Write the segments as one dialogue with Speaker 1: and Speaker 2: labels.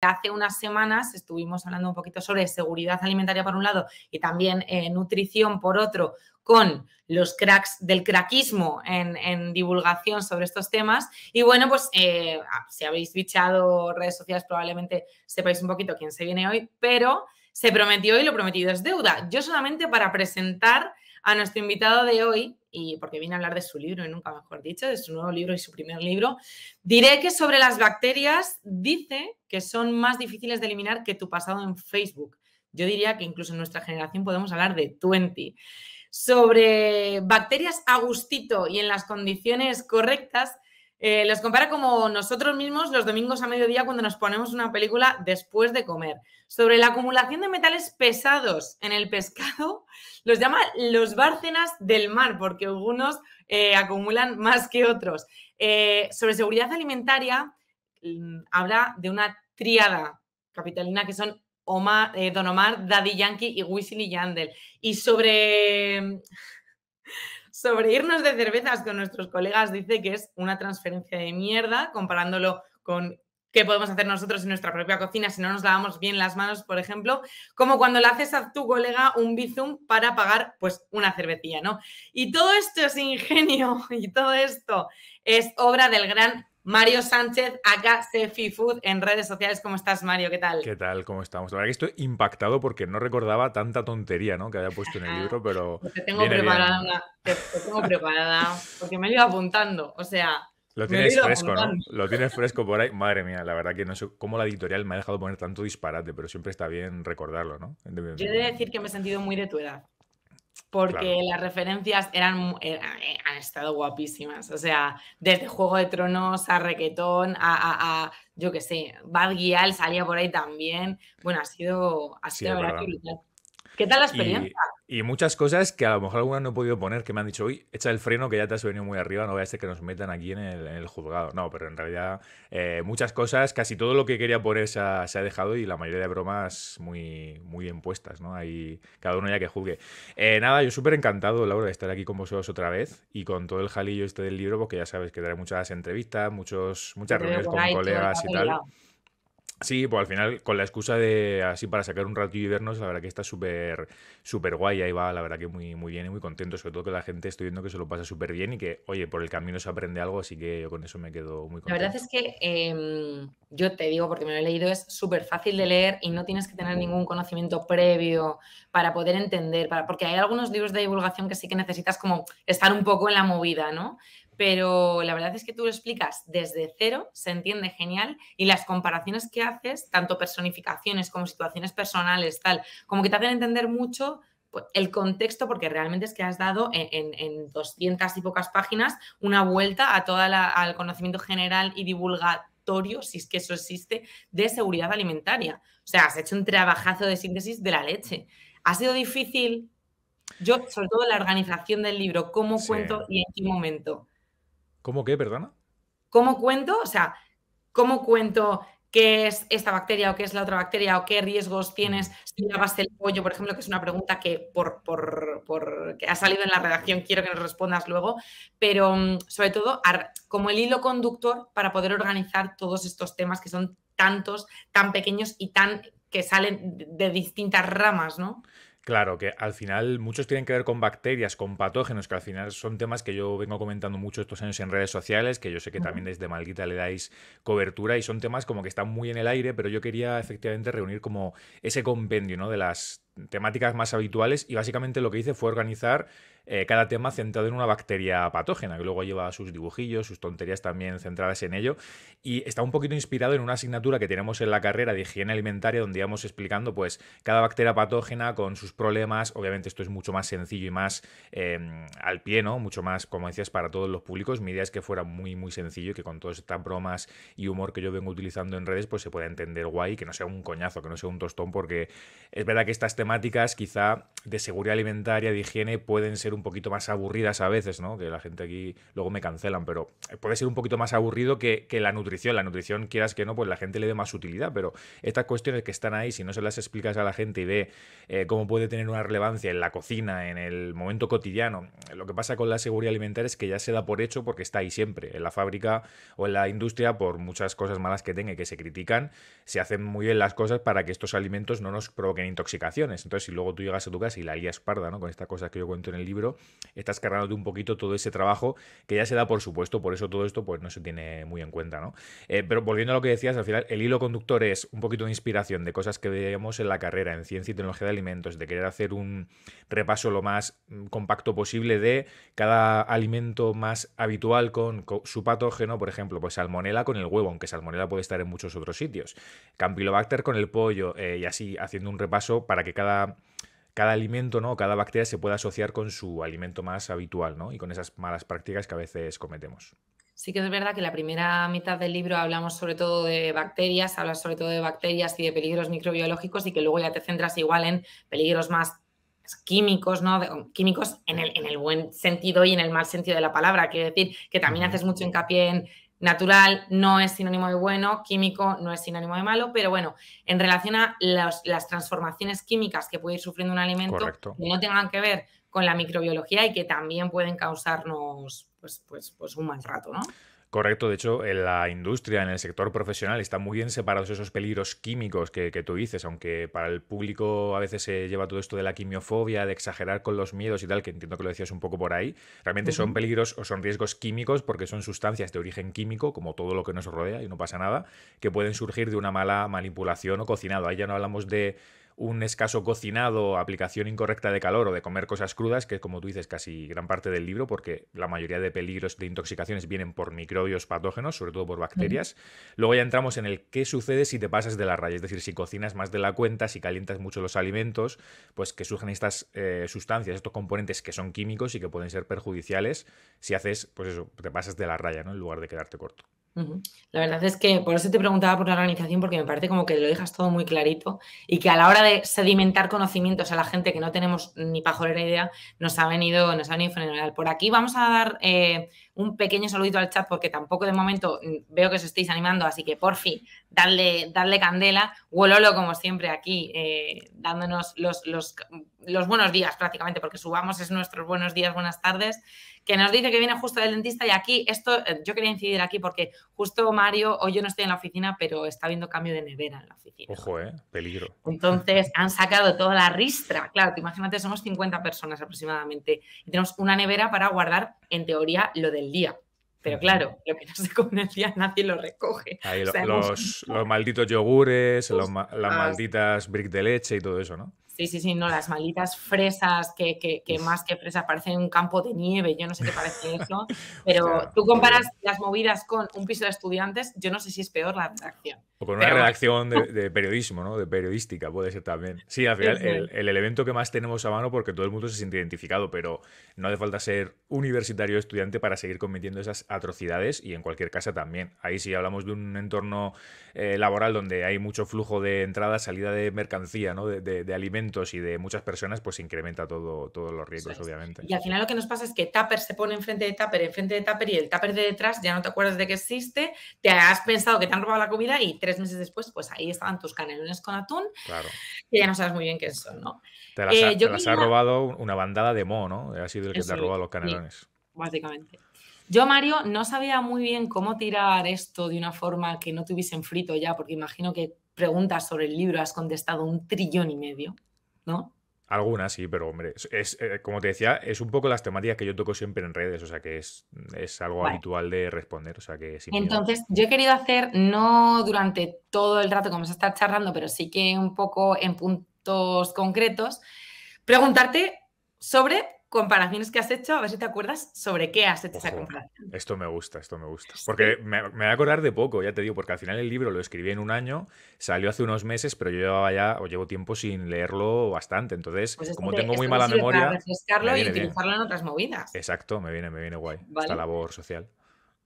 Speaker 1: Hace unas semanas estuvimos hablando un poquito sobre seguridad alimentaria por un lado y también eh, nutrición por otro con los cracks del craquismo en, divulgación sobre estos temas. Y bueno, pues eh, si habéis bichado redes sociales probablemente sepáis un poquito quién se viene hoy, pero se prometió y lo prometido es deuda. Yo solamente para presentar a nuestro invitado de hoy, y porque viene a hablar de su libro, y nunca mejor dicho, de su nuevo libro y su primer libro, diré que sobre las bacterias dice que son más difíciles de eliminar que tu pasado en Facebook. Yo diría que incluso en nuestra generación podemos hablar de 20. Sobre bacterias a gustito y en las condiciones correctas, eh, los compara como nosotros mismos los domingos a mediodía cuando nos ponemos una película después de comer. Sobre la acumulación de metales pesados en el pescado, los llama los bárcenas del mar, porque algunos eh, acumulan más que otros. Eh, sobre seguridad alimentaria, mm, habla de una triada capitalina que son Don Omar, Daddy Yankee y Wisin Yandel. Y sobre sobre irnos de cervezas con nuestros colegas dice que es una transferencia de mierda comparándolo con qué podemos hacer nosotros en nuestra propia cocina si no nos lavamos bien las manos, por ejemplo, como cuando le haces a tu colega un bizum para pagar pues una cervecilla, ¿no? Y todo esto es ingenio y todo esto es obra del gran Mario Sánchez, acá Food en redes sociales. ¿Cómo estás, Mario? ¿Qué tal?
Speaker 2: ¿Qué tal? ¿Cómo estamos? La verdad que estoy impactado porque no recordaba tanta tontería ¿no? que había puesto en el ah, libro, pero. Pues te tengo preparada,
Speaker 1: tengo preparada, porque me lo iba apuntando. O sea,
Speaker 2: lo tienes fresco, ¿no? Lo tienes fresco por ahí. Madre mía, la verdad que no sé cómo la editorial me ha dejado poner tanto disparate, pero siempre está bien recordarlo, ¿no? Yo he
Speaker 1: decir que me he sentido muy de tu edad porque las referencias eran, eh, eh, han estado guapísimas. O sea, desde Juego de Tronos a Requetón, a, yo que sé, Bad Guial salía por ahí también. Bueno, ha sido, ha sido ¿Qué tal la experiencia?
Speaker 2: Y, muchas cosas que a lo mejor algunas no he podido poner, que me han dicho, uy, echa el freno que ya te has venido muy arriba, no voy a que nos metan aquí en el, juzgado. No, pero en realidad eh, muchas cosas, casi todo lo que quería poner se ha, dejado y la mayoría de bromas muy, muy bien puestas, ¿no? Ahí cada uno ya que juzgue. Eh, nada, yo súper encantado, Laura, de estar aquí con vosotros otra vez y con todo el jalillo este del libro, porque ya sabes que daré muchas entrevistas, muchos, muchas reuniones con colegas y tal. Sí, pues al final, con la excusa de así para sacar un ratillo y vernos, la verdad que está súper súper guay. Ahí va, la verdad que muy, muy bien y muy contento. Sobre todo que la gente estoy viendo que se lo pasa súper bien y que, oye, por el camino se aprende algo, así que yo con eso me quedo muy contento. La
Speaker 1: verdad es que em, yo te digo, porque me lo he leído, es súper fácil de leer y no tienes que tener ningún conocimiento previo para poder entender, porque hay algunos libros de divulgación que sí que necesitas como estar un poco en la movida, ¿no? pero la verdad es que tú lo explicas desde cero, se entiende genial, y las comparaciones que haces, tanto personificaciones como situaciones personales, tal, como que te hacen entender mucho pues, el contexto, porque realmente es que has dado en, 200 y pocas páginas una vuelta a toda al conocimiento general y divulgatorio, si es que eso existe, de seguridad alimentaria. O sea, has hecho un trabajazo de síntesis de la leche. ¿Ha sido difícil? Yo, sobre todo la organización del libro, ¿cómo cuento y en qué momento?
Speaker 2: ¿Cómo qué, perdona?
Speaker 1: ¿Cómo cuento? O sea, ¿cómo cuento qué es esta bacteria o qué es la otra bacteria o qué riesgos tienes mm. si lavas el pollo, por ejemplo, que es una pregunta que por, ha salido en la redacción, quiero que nos respondas luego, pero mm, sobre todo como el hilo conductor para poder organizar todos estos temas que son tantos, tan pequeños y tan que salen de distintas ramas, ¿no?
Speaker 2: Claro, que al final muchos tienen que ver con bacterias, con patógenos, que al final son temas que yo vengo comentando mucho estos años en redes sociales, que yo sé que también desde Malguita le dais cobertura y son temas como que están muy en el aire, pero yo quería efectivamente reunir como ese compendio ¿no? de las temáticas más habituales y básicamente lo que hice fue organizar eh, cada tema centrado en una bacteria patógena, que luego lleva sus dibujillos, sus tonterías también centradas en ello, y está un poquito inspirado en una asignatura que tenemos en la carrera de higiene alimentaria, donde íbamos explicando pues cada bacteria patógena con sus problemas, obviamente esto es mucho más sencillo y más em, al pie, ¿no? Mucho más, como decías, para todos los públicos, mi idea es que fuera muy, muy sencillo y que con todas estas bromas y humor que yo vengo utilizando en redes, pues se pueda entender guay, que no sea un coñazo, que no sea un tostón, porque es verdad que estas temáticas quizá de seguridad alimentaria, de higiene, pueden ser un un poquito más aburridas a veces, ¿no? Que la gente aquí luego me cancelan, pero eh, puede ser un poquito más aburrido que, la nutrición. La nutrición, quieras que no, pues la gente le dé más utilidad, pero estas cuestiones que están ahí, si no se las explicas a la gente y ve eh, cómo puede tener una relevancia en la cocina, en el momento cotidiano, eh, lo que pasa con la seguridad alimentaria es que ya se da por hecho porque está ahí siempre, en la fábrica o en la industria, por muchas cosas malas que tenga que se critican, se hacen muy bien las cosas para que estos alimentos no nos provoquen intoxicaciones. Entonces, si luego tú llegas a tu casa y la guías parda, ¿no? Con estas cosas que yo cuento en el libro, estás estás cargándote un poquito todo ese trabajo que ya se da por supuesto, por eso todo esto pues no se tiene muy en cuenta, ¿no? Eh, pero volviendo a lo que decías, al final el hilo conductor es un poquito de inspiración de cosas que veíamos en la carrera, en ciencia y tecnología de alimentos, de querer hacer un repaso lo más mm, compacto posible de cada alimento más habitual con, su patógeno, por ejemplo, pues salmonela con el huevo, aunque salmonela puede estar en muchos otros sitios, campylobacter con el pollo eh, y así haciendo un repaso para que cada cada alimento, ¿no? cada bacteria se puede asociar con su alimento más habitual ¿no? y con esas malas prácticas que a veces cometemos.
Speaker 1: Sí que es verdad que la primera mitad del libro hablamos sobre todo de bacterias, hablas sobre todo de bacterias y de peligros microbiológicos y que luego ya te centras igual en peligros más químicos, ¿no? químicos el, en el, buen sentido y en el mal sentido de la palabra. Quiero decir que también haces mucho hincapié en, Natural no es sinónimo de bueno, químico no es sinónimo de malo, pero bueno, en relación a las, transformaciones químicas que puede ir sufriendo un alimento que no tengan que ver con la microbiología y que también pueden causarnos pues, pues, pues un mal rato, ¿no?
Speaker 2: Correcto, de hecho, en la industria, en el sector profesional, están muy bien separados esos peligros químicos que, que, tú dices, aunque para el público a veces se lleva todo esto de la quimiofobia, de exagerar con los miedos y tal, que entiendo que lo decías un poco por ahí, realmente son peligros o son riesgos químicos porque son sustancias de origen químico, como todo lo que nos rodea y no pasa nada, que pueden surgir de una mala manipulación o cocinado. Ahí ya no hablamos de un escaso cocinado, aplicación incorrecta de calor o de comer cosas crudas, que es como tú dices casi gran parte del libro, porque la mayoría de peligros de intoxicaciones vienen por microbios patógenos, sobre todo por bacterias. Luego ya entramos en el qué sucede si te pasas de la raya, es decir, si cocinas más de la cuenta, si calientas mucho los alimentos, pues que surgen estas eh, sustancias, estos componentes que son químicos y que pueden ser perjudiciales si haces, pues eso, te pasas de la raya, ¿no? En lugar de quedarte corto.
Speaker 1: La verdad es que por eso te preguntaba por la organización, porque me parece como que lo dejas todo muy clarito y que a la hora de sedimentar conocimientos a la gente que no tenemos ni pajolera idea, nos ha venido, nos ha venido fenomenal. Por aquí vamos a dar eh, un pequeño saludito al chat porque tampoco de momento mm, veo que os estéis animando, así que por fin, darle, darle candela. Wololo, como siempre, aquí eh, dándonos los, los, buenos días prácticamente, porque subamos es nuestros buenos días, buenas tardes, que nos dice que viene justo del dentista y aquí, esto, eh, yo quería incidir aquí porque justo Mario, hoy yo no estoy en la oficina, pero está habiendo cambio de nevera en la
Speaker 2: oficina. Ojo, eh, peligro.
Speaker 1: Entonces han sacado toda la ristra, claro, te imagínate, somos 50 personas aproximadamente y tenemos una nevera para guardar, en teoría, lo del día. Pero mm. claro, lo que no se come el día nadie lo recoge. los,
Speaker 2: malditos yogures, pues, las ah. malditas brick de leche y todo eso, ¿no?
Speaker 1: Sí, sí, sí, no, las malditas fresas que, que, que más que fresas parecen un campo de nieve, yo no sé qué parece eso, pero tú comparas eh. las movidas con un piso de estudiantes, yo no sé si es peor la redacción.
Speaker 2: O con una redacción de, periodismo, ¿no? De periodística puede ser también. Sí, al final El, el, elemento que más tenemos a mano porque todo el mundo se siente identificado, pero no hace falta ser universitario o estudiante para seguir cometiendo esas atrocidades y en cualquier casa también. Ahí sí hablamos de un entorno eh, laboral donde hay mucho flujo de entrada, salida de mercancía, ¿no? de, de alimentos y de muchas personas, pues incrementa todo, todos los riesgos, obviamente. Y al
Speaker 1: final lo que nos pasa es que Tupper se pone enfrente de Tupper, enfrente de Tupper y el Tupper de detrás ya no te acuerdas de que existe, te has pensado que te han robado la comida y tres meses después, pues ahí estaban tus canelones con atún, que ya no sabes muy bien qué son, ¿no? Te las, eh, ha,
Speaker 2: robado una bandada de Mo, ¿no? Ha sido el que te ha robado los canelones.
Speaker 1: básicamente. Yo, Mario, no sabía muy bien cómo tirar esto de una forma que no te hubiesen frito ya, porque imagino que preguntas sobre el libro has contestado un trillón y medio. ¿no?
Speaker 2: Algunas sí, pero hombre, es, eh, como te decía, es un poco las temáticas que yo toco siempre en redes, o sea que es, es algo habitual de responder, o sea que Entonces,
Speaker 1: yo he querido hacer, no durante todo el rato como se está charlando, pero sí que un poco en puntos concretos, preguntarte sobre comparaciones que has hecho, a ver si te acuerdas sobre qué has hecho esa comparación.
Speaker 2: Esto me gusta, esto me gusta. Porque me, voy a acordar de poco, ya te digo, porque al final el libro lo escribí en un año, salió hace unos meses, pero yo llevaba ya, o llevo tiempo sin leerlo bastante. Entonces, pues como tengo muy mala memoria. refrescarlo y utilizarlo
Speaker 1: en otras movidas.
Speaker 2: Exacto, me viene, me viene guay. Esta labor social.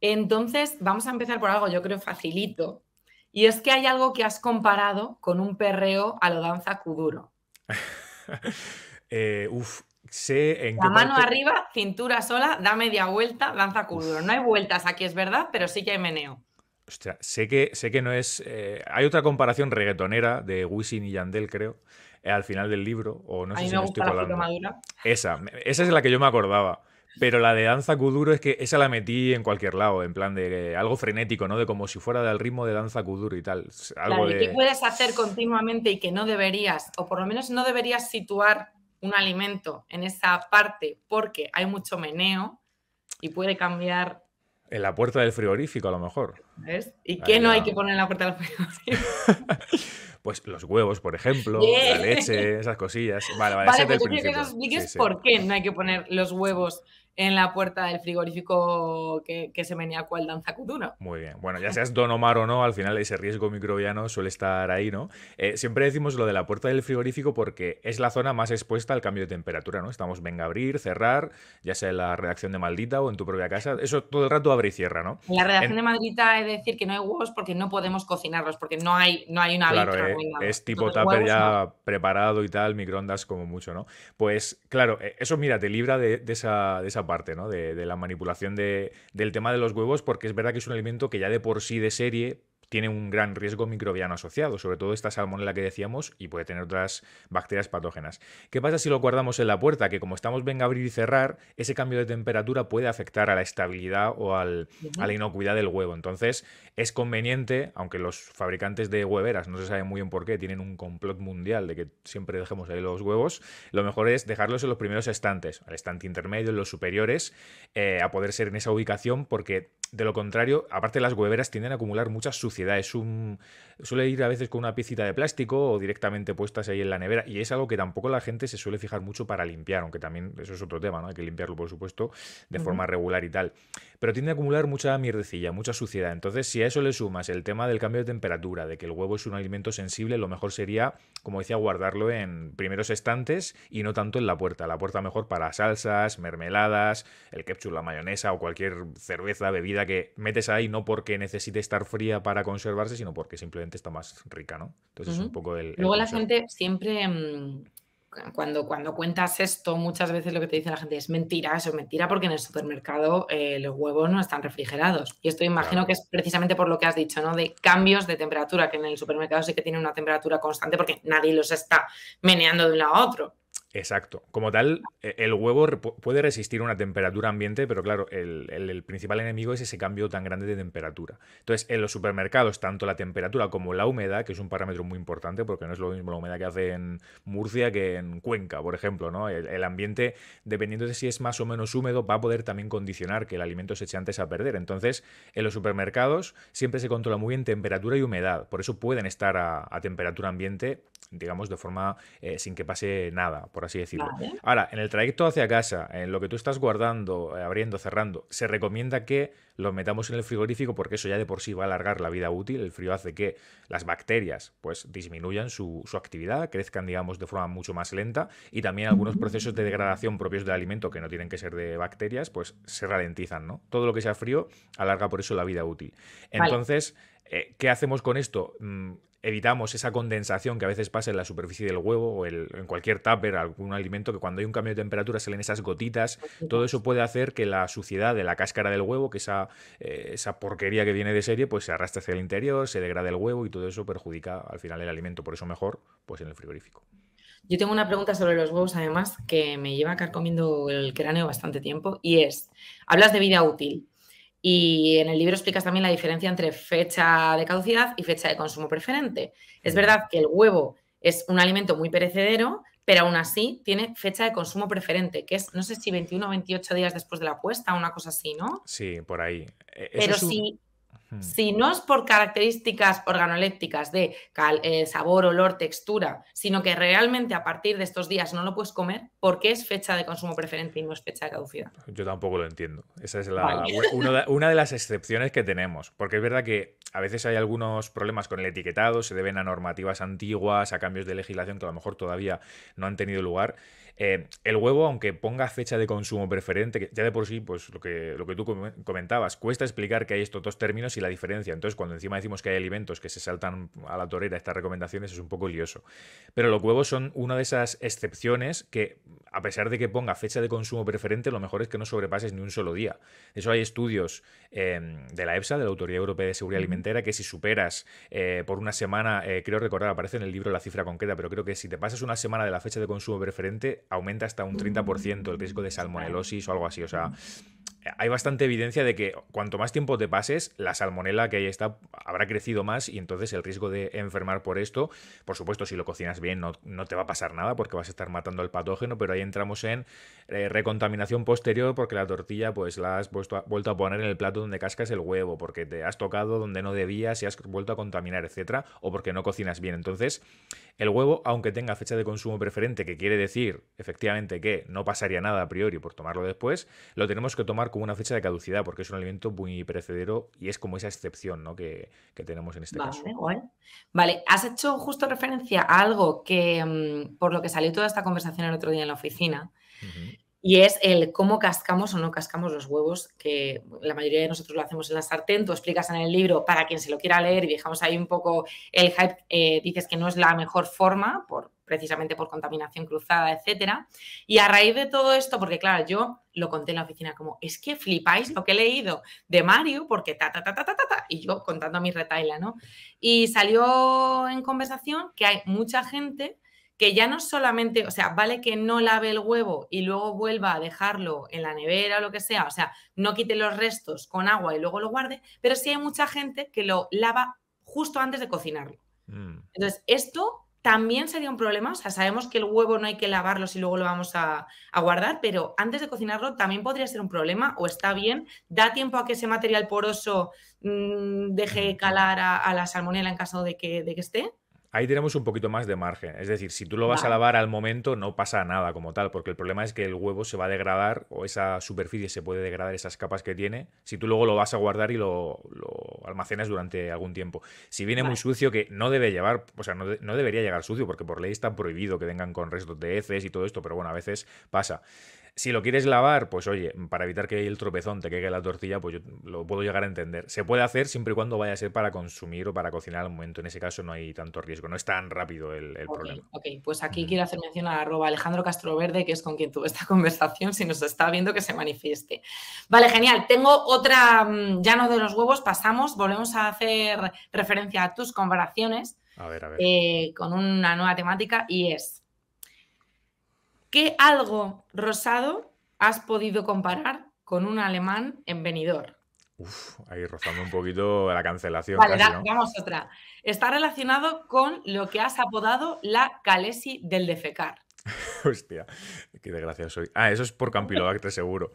Speaker 1: Entonces, vamos a empezar por algo, yo creo, facilito. Y es que hay algo que has comparado con un perreo a lo danza cuduro.
Speaker 2: Eh, uf, la mano
Speaker 1: arriba, cintura sola, da media vuelta, danza cuduro No hay vueltas aquí, es verdad, pero sí que hay meneo.
Speaker 2: Hostia, sé que, sé que no es. Eh, hay otra comparación reggaetonera de Wisin y Yandel, creo, eh, al final del libro, o no sé si me estoy Esa, esa es la que yo me acordaba. Pero la de danza kuduro es que esa la metí en cualquier lado, en plan de algo frenético, ¿no? De como si fuera del ritmo de danza kuduro y tal. Algo
Speaker 1: puedes hacer continuamente y que no deberías? O por lo menos no deberías situar un alimento en esa parte porque hay mucho meneo y puede cambiar.
Speaker 2: En la puerta del frigorífico, a lo mejor.
Speaker 1: ¿Ves? ¿Y qué no hay que poner en la puerta del frigorífico?
Speaker 2: pues los huevos, por ejemplo, la leche, esas cosillas. Vale, vale, vale pues que por
Speaker 1: qué no hay que poner los huevos en la puerta del frigorífico que, se venía cual danza cuduno.
Speaker 2: Muy bien. Bueno, ya seas Don Omar o no, al final ese riesgo microbiano suele estar ahí, ¿no? Eh, siempre decimos lo de la puerta del frigorífico porque es la zona más expuesta al cambio de temperatura, ¿no? Estamos, venga, abrir, cerrar, ya sea en la redacción de Maldita o en tu propia casa. Eso todo el rato abre y cierra, ¿no?
Speaker 1: La redacción de Maldita decir que no hay huevos porque no podemos cocinarlos, porque no hay, no hay una claro, eh, es tipo tupper ya
Speaker 2: preparado y tal, microondas como mucho, ¿no? Pues claro, eh, eso mira, te libra de, esa, de esa, parte, ¿no? De, de la manipulación del tema de los huevos, porque es verdad que es un alimento que ya de por sí de serie tiene un gran riesgo microbiano asociado, sobre todo esta salmonela que decíamos y puede tener otras bacterias patógenas. ¿Qué pasa si lo guardamos en la puerta? Que como estamos venga a abrir y cerrar, ese cambio de temperatura puede afectar a la estabilidad o al, a la inocuidad del huevo. Entonces es conveniente, aunque los fabricantes de hueveras no se sabe muy bien por qué, tienen un complot mundial de que siempre dejemos ahí los huevos, lo mejor es dejarlos en los primeros estantes, al estante intermedio, en los superiores, eh, a poder ser en esa ubicación porque de lo contrario, aparte las hueveras tienden a acumular mucha suciedad. Es un, suele ir a veces con una piecita de plástico o directamente puestas ahí en la nevera. Y es algo que tampoco la gente se suele fijar mucho para limpiar, aunque también eso es otro tema, ¿no? Hay que limpiarlo, por supuesto, de forma regular y tal pero tiende a acumular mucha mierdecilla, mucha suciedad. Entonces, si a eso le sumas el tema del cambio de temperatura, de que el huevo es un alimento sensible, lo mejor sería, como decía, guardarlo en primeros estantes y no tanto en la puerta. La puerta mejor para salsas, mermeladas, el ketchup, la mayonesa o cualquier cerveza, bebida que metes ahí, no porque necesite estar fría para conservarse, sino porque simplemente está más rica, ¿no? Entonces, es un poco el. Luego, la
Speaker 1: gente siempre. Mm, cuando, cuando cuentas esto, muchas veces lo que te dice la gente es mentira, eso es mentira, porque en el supermercado eh, los huevos no están refrigerados. Y esto imagino que es precisamente por lo que has dicho, ¿no? De cambios de temperatura, que en el supermercado sí que tiene una temperatura constante porque nadie los está meneando de un lado a otro.
Speaker 2: Exacto. Como tal, e, el huevo puede resistir una temperatura ambiente, pero claro, el, principal enemigo es ese cambio tan grande de temperatura. Entonces, en los supermercados, tanto la temperatura como la humedad, que es un parámetro muy importante, porque no es lo mismo la humedad que hace en Murcia que en Cuenca, por ejemplo, ¿no? El, ambiente, dependiendo de si es más o menos húmedo, va a poder también condicionar que el alimento se eche antes a perder. Entonces, en los supermercados siempre se controla muy bien temperatura y humedad. Por eso pueden estar a, temperatura ambiente, digamos, de forma eh, sin que pase nada por así decirlo. Ahora, en el trayecto hacia casa, en lo que tú estás guardando, eh, abriendo, cerrando, se recomienda que lo metamos en el frigorífico porque eso ya de por sí va a alargar la vida útil. El frío hace que las bacterias pues disminuyan su, actividad, crezcan, digamos, de forma mucho más lenta y también algunos procesos de degradación propios del alimento que no tienen que ser de bacterias, pues se ralentizan, ¿no? Todo lo que sea frío alarga por eso la vida útil. Entonces, eh, ¿Qué hacemos con esto? Mm, evitamos esa condensación que a veces pasa en la superficie del huevo o en cualquier tupper, algún alimento, que cuando hay un cambio de temperatura salen esas gotitas, todo eso puede hacer que la suciedad de la cáscara del huevo, que esa, eh, esa porquería que viene de serie, pues se arrastre hacia el interior, se degrada el huevo y todo eso perjudica al final el alimento, por eso mejor pues en el frigorífico.
Speaker 1: Yo tengo una pregunta sobre los huevos, además, que me lleva a comiendo el cráneo bastante tiempo, y es, hablas de vida útil, y en el libro explicas también la diferencia entre fecha de caducidad y fecha de consumo preferente. Es mm. verdad que el huevo es un alimento muy perecedero, pero aún así tiene fecha de consumo preferente, que es, no sé si 21 o 28 días después de la puesta, una cosa así, ¿no?
Speaker 2: Sí, por ahí. E, pero sí. Mm.
Speaker 1: Si no es por características organolépticas de eh, sabor, olor, textura, sino que realmente a partir de estos días no lo puedes comer, porque es fecha de consumo preferente y no es fecha de caducidad?
Speaker 2: Yo tampoco lo entiendo. Esa es una de las excepciones que tenemos, porque es verdad que a veces hay algunos problemas con el etiquetado, se deben a normativas antiguas, a cambios de legislación que a lo mejor todavía no han tenido lugar. Eh, el huevo, aunque ponga fecha de consumo preferente, que ya de por sí, pues lo que, lo que tú comentabas, cuesta explicar que hay estos dos términos y la diferencia. Entonces, cuando encima decimos que hay alimentos que se saltan a la torera estas recomendaciones, es un poco lioso. Pero los huevos son una de esas excepciones que, a pesar de que ponga fecha de consumo preferente, lo mejor es que no sobrepases ni un solo día. eso hay estudios em, de la EFSA, de la Autoridad Europea de Seguridad Alimentaria, que si superas eh, por una semana, eh, creo recordar, aparece en el libro la cifra concreta, pero creo que si te pasas una semana de la fecha de consumo preferente, aumenta hasta un 30% el riesgo de salmonelosis o algo así. O sea, hay bastante evidencia de que cuanto más tiempo te pases, la salmonela que ahí está habrá crecido más y entonces el riesgo de enfermar por esto, por supuesto, si lo cocinas bien no, no te va a pasar nada porque vas a estar matando al patógeno, pero ahí entramos en eh, recontaminación posterior porque la tortilla pues la has vuelto a poner en el plato donde cascas el huevo, porque te has tocado donde no debías y has vuelto a contaminar, etcétera, o porque no cocinas bien. Entonces, el huevo, aunque tenga fecha de consumo preferente, que quiere decir efectivamente que no pasaría nada a priori por tomarlo después, lo tenemos que tomar tomar como una fecha de caducidad, porque es un alimento muy perecedero y es como esa excepción que, tenemos en este caso.
Speaker 1: Vale, has hecho justo referencia a algo que mm, por lo que salió toda esta conversación el otro día en la oficina. Y es el cómo cascamos o no cascamos los huevos, que la mayoría de nosotros lo hacemos en la sartén, tú explicas en el libro para quien se lo quiera leer y dejamos ahí un poco el hype, eh, dices que no es la mejor forma por, precisamente por contaminación cruzada, etcétera. Y a raíz de todo esto, porque claro, yo lo conté en la oficina como, es que flipáis lo que he leído de Mario, porque ta, ta, ta, ta, ta, ta, y yo contando a mi retaila, ¿no? Y salió en conversación que hay mucha gente que ya no solamente, o sea, vale que no lave el huevo y luego vuelva a dejarlo en la nevera o lo que sea, o sea, no quite los restos con agua y luego lo guarde, pero sí hay mucha gente que lo lava justo antes de cocinarlo. Mm. Entonces, esto también sería un problema. O sea, sabemos que el huevo no hay que lavarlo si luego lo vamos a, guardar, pero antes de cocinarlo también podría ser un problema o está bien. Da tiempo a que ese material poroso mm, deje calar a, la salmonela en caso de que, de que esté
Speaker 2: ahí tenemos un poquito más de margen. Es decir, si tú lo vas a lavar al momento, no pasa nada como tal, porque el problema es que el huevo se va a degradar o esa superficie se puede degradar, esas capas que tiene, si tú luego lo vas a guardar y lo, almacenas durante algún tiempo. Si viene muy sucio, que no debe llevar, o sea, no, no, debería llegar sucio, porque por ley está prohibido que vengan con restos de heces y todo esto, pero bueno, a veces pasa. Si lo quieres lavar, pues oye, para evitar que el tropezón te caiga la tortilla, pues yo lo puedo llegar a entender. Se puede hacer siempre y cuando vaya a ser para consumir o para cocinar al momento. En ese caso no hay tanto riesgo, no es tan rápido el, problema.
Speaker 1: Ok, pues aquí quiero hacer mención a arroba Alejandro Verde, que es con quien tuve esta conversación, si nos está viendo que se manifieste. Vale, genial. Tengo otra, mm, ya no de los huevos, pasamos, volvemos a hacer referencia a tus comparaciones. Eh, con una nueva temática y es ¿Qué algo rosado has podido comparar con un alemán en venidor?
Speaker 2: Uf, ahí rozando un poquito la cancelación. casi,
Speaker 1: vamos otra. Está relacionado con lo que has apodado la calesi del defecar.
Speaker 2: Hostia, qué desgracia soy. Ah, eso es por Campilobacter seguro.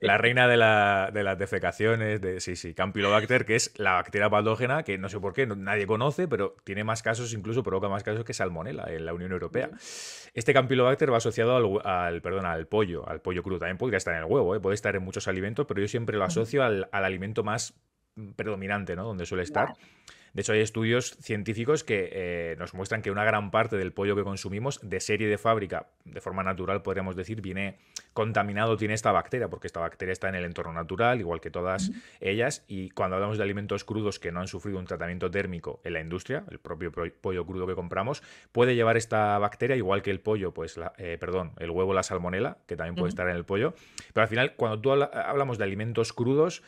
Speaker 2: La reina de, la, de las defecaciones, de, sí, sí, Campylobacter, que es la bacteria patógena que no sé por qué nadie conoce, pero tiene más casos, incluso provoca más casos que Salmonella en la Unión Europea. Este Campylobacter va asociado al, perdón, al pollo, al pollo crudo. También podría estar en el huevo, ¿eh? puede estar en muchos alimentos, pero yo siempre lo asocio al, al alimento más predominante, ¿no? Donde suele estar. De hecho, hay estudios científicos que eh, nos muestran que una gran parte del pollo que consumimos de serie de fábrica, de forma natural, podríamos decir, viene contaminado, tiene esta bacteria, porque esta bacteria está en el entorno natural, igual que todas ellas. Y cuando hablamos de alimentos crudos que no han sufrido un tratamiento térmico en la industria, el propio pollo crudo que compramos, puede llevar esta bacteria, igual que el pollo, pues, la, eh, perdón, el huevo, la salmonela, que también puede estar en el pollo. Pero al final, cuando tú hablamos de alimentos crudos,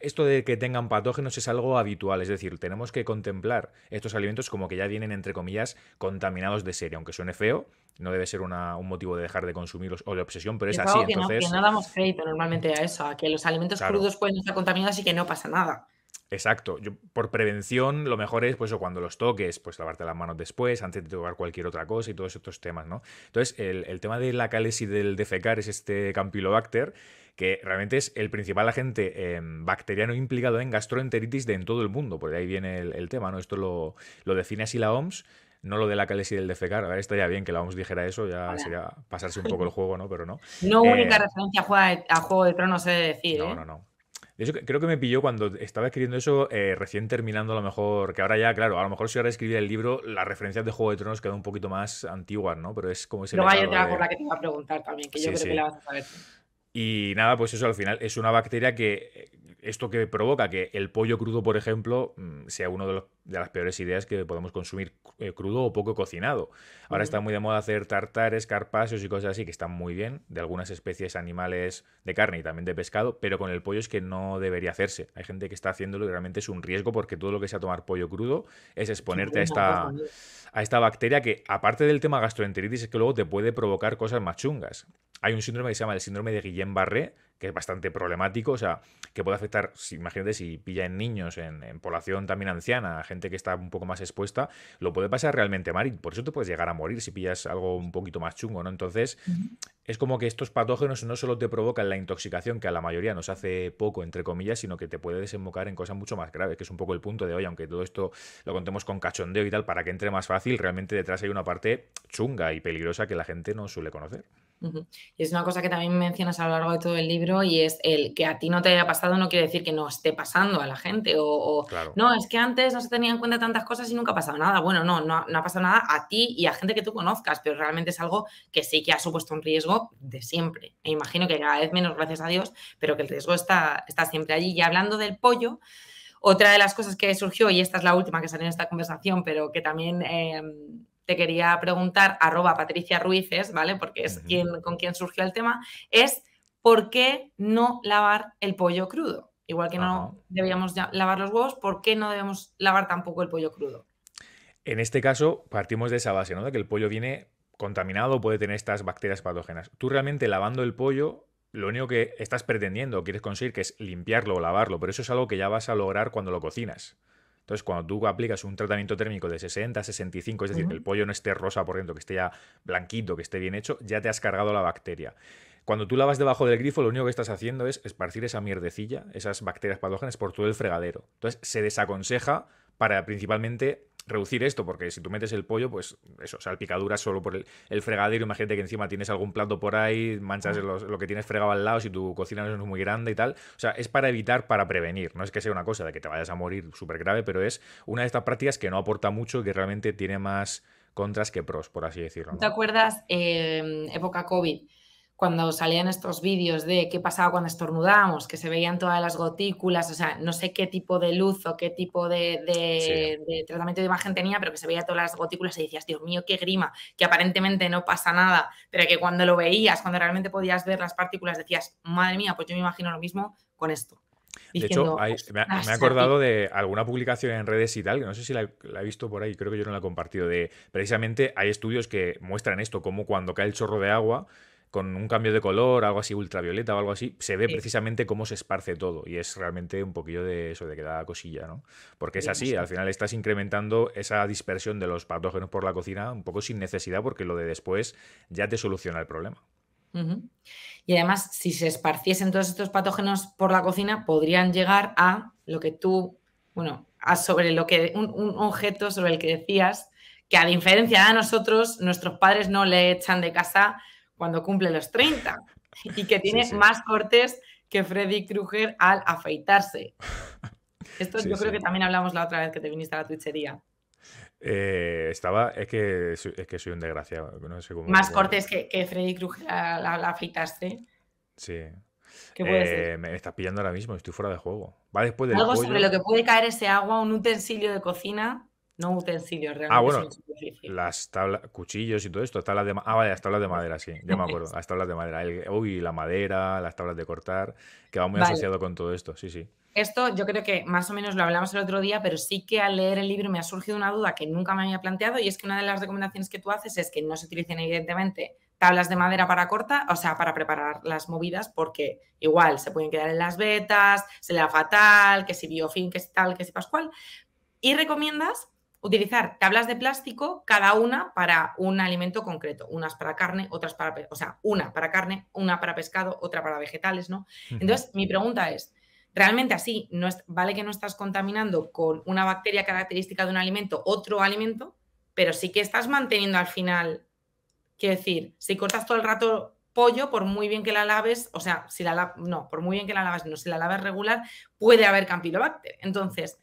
Speaker 2: esto de que tengan patógenos es algo habitual, es decir, tenemos que contemplar estos alimentos como que ya vienen, entre comillas, contaminados de serie, aunque suene feo, no debe ser un motivo de dejar de consumirlos o de obsesión, pero es, así. entonces... no, que
Speaker 1: damos crédito normalmente a eso, a que los alimentos crudos pueden estar contaminados y que no pasa nada.
Speaker 2: Exacto. por prevención, lo mejor es, pues, cuando los toques, pues lavarte las manos después, antes de tocar cualquier otra cosa y todos estos temas, ¿no? Entonces, el, tema de la calesis y del defecar es este campylobacter que realmente es el principal agente em, bacteriano implicado en gastroenteritis de en todo el mundo, por ahí viene el, tema, ¿no? Esto lo, lo define así la OMS, no lo de la calis y del defecar. ver, estaría bien que la OMS dijera eso, ya sería pasarse un poco el juego, ¿no? Pero no. No única eh,
Speaker 1: referencia a, Juego de Tronos, se de decir. No, ¿eh? no,
Speaker 2: no. De creo que me pilló cuando estaba escribiendo eso, eh, recién terminando a lo mejor, que ahora ya, claro, a lo mejor si ahora escribiera el libro, las referencias de Juego de Tronos quedan un poquito más antiguas, ¿no? Pero es como ese... Luego hay otra
Speaker 1: que te iba a preguntar también, que yo creo que la vas a
Speaker 2: saber. Y nada, pues eso al final es una bacteria que esto que provoca que el pollo crudo, por ejemplo, mm, sea una de, las peores ideas que podemos consumir eh, crudo o poco cocinado. Ahora está muy de moda hacer tartares, carpaccios y cosas así, que están muy bien, de algunas especies animales de carne y también de pescado, pero con el pollo es que no debería hacerse. Hay gente que está haciéndolo y realmente es un riesgo porque todo lo que sea tomar pollo crudo es exponerte a esta, a esta bacteria que, aparte del tema gastroenteritis, es que luego te puede provocar cosas más chungas. Hay un síndrome que se llama el síndrome de Guillain-Barré, que es bastante problemático, o sea, que puede afectar, imagínate, si pilla en niños, en, población también anciana, gente que está un poco más expuesta, lo puede pasar realmente mal y por eso te puedes llegar a morir si pillas algo un poquito más chungo, ¿no? Entonces, es como que estos patógenos no solo te provocan la intoxicación, que a la mayoría nos hace poco, entre comillas, sino que te puede desembocar en cosas mucho más graves, que es un poco el punto de hoy, aunque todo esto lo contemos con cachondeo y tal, para que entre más fácil, realmente detrás hay una parte chunga y peligrosa que la gente no suele conocer.
Speaker 1: Y es una cosa que también mencionas a lo largo de todo el libro y es el que a ti no te haya pasado no quiere decir que no esté pasando a la gente o, no, es que antes no se tenían en cuenta tantas cosas y nunca ha pasado nada. Bueno, no, no, ha pasado nada a ti y a gente que tú conozcas, pero realmente es algo que sí que ha supuesto un riesgo de siempre. Me imagino que cada vez menos, gracias a Dios, pero que el riesgo está, está siempre allí. Y hablando del pollo, otra de las cosas que surgió, y esta es la última que salió en esta conversación, pero que también... Em, te quería preguntar, arroba Patricia Ruices, ¿vale? Porque es con quien surgió el tema, es ¿por qué no lavar el pollo crudo? Igual que no debíamos lavar los huevos, ¿por qué no debemos lavar tampoco el pollo crudo?
Speaker 2: En este caso, partimos de esa base, ¿no? De que el pollo viene contaminado, puede tener estas bacterias patógenas. Tú realmente lavando el pollo, lo único que estás pretendiendo o quieres conseguir que es limpiarlo o lavarlo, pero eso es algo que ya vas a lograr cuando lo cocinas. Entonces, cuando tú aplicas un tratamiento térmico de 60 65, es decir, que el pollo no esté rosa por dentro, que esté ya blanquito, que esté bien hecho, ya te has cargado la bacteria. Cuando tú lavas debajo del grifo, lo único que estás haciendo es esparcir esa mierdecilla, esas bacterias patógenas por todo el fregadero. Entonces, se desaconseja para principalmente reducir esto, porque si tú metes el pollo, pues eso, salpicaduras solo por el, el fregadero. Imagínate que encima tienes algún plato por ahí, manchas lo que tienes fregado al lado si tu cocina no es muy grande y tal. O sea, es para evitar, para prevenir. No es que sea una cosa de que te vayas a morir súper grave, pero es una de estas prácticas que no aporta mucho y que realmente tiene más contras que pros, por así decirlo.
Speaker 1: ¿Te acuerdas? Eh, época COVID cuando salían estos vídeos de qué pasaba cuando estornudábamos, que se veían todas las gotículas, o sea, no sé qué tipo de luz o qué tipo de, tratamiento de imagen tenía, pero que se veía todas las gotículas y decías, Dios mío, qué grima, que aparentemente no pasa nada, pero que cuando lo veías, cuando realmente podías ver las partículas, decías, madre mía, pues yo me imagino lo mismo con esto. de hecho,
Speaker 2: me, he acordado de alguna publicación en redes y tal, que no sé si la, la, he visto por ahí, creo que yo no la he compartido, de precisamente hay estudios que muestran esto, como cuando cae el chorro de agua, con un cambio de color, algo así ultravioleta o algo así, se ve precisamente cómo se esparce todo. Y es realmente un poquillo de eso, de que da cosilla, ¿no? Porque es así, al final estás incrementando esa dispersión de los patógenos por la cocina un poco sin necesidad, porque lo de después ya te soluciona el problema.
Speaker 1: Y además, si se esparciesen todos estos patógenos por la cocina, podrían llegar a lo que tú, bueno, a sobre lo que, un objeto sobre el que decías, que a diferencia de nosotros, nuestros padres no le echan de casa cuando cumple los 30 y que tiene más cortes que Freddy Krueger al afeitarse. Esto yo creo que también hablamos la otra vez que te viniste a la twitchería.
Speaker 2: Eh, estaba, es que, que soy un desgraciado. más cortes
Speaker 1: que, que, Freddy Krueger al, afeitarse.
Speaker 2: Sí. Eh, me estás pillando ahora mismo, estoy fuera de juego. Va después Algo sobre lo que
Speaker 1: puede caer ese agua, un utensilio de cocina. No utensilios, ah, realmente. Ah,
Speaker 2: bueno, las tablas, cuchillos y todo esto, de Ah, las tablas de madera, sí, ya me acuerdo, las tablas de madera. El, uy, la madera, las tablas de cortar, que va muy asociado con todo esto, sí, sí.
Speaker 1: Esto yo creo que más o menos lo hablamos el otro día, pero sí que al leer el libro me ha surgido una duda que nunca me había planteado y es que una de las recomendaciones que tú haces es que no se utilicen evidentemente tablas de madera para cortar, o sea, para preparar las movidas, porque igual se pueden quedar en las vetas, se le da fatal, que si biofilm, que si tal, que si pascual. Y recomiendas utilizar tablas de plástico, cada una para un alimento concreto, unas para carne, otras para, o sea, una para carne, una para pescado, otra para vegetales, ¿no? Entonces, mi pregunta es, ¿realmente así no vale que no estás contaminando con una bacteria característica de un alimento otro alimento, pero sí que estás manteniendo al final, quiero decir, si cortas todo el rato pollo, por muy bien que la laves, o sea, si la no, por muy bien que la laves, no, si la laves regular, puede haber campylobacter. Entonces,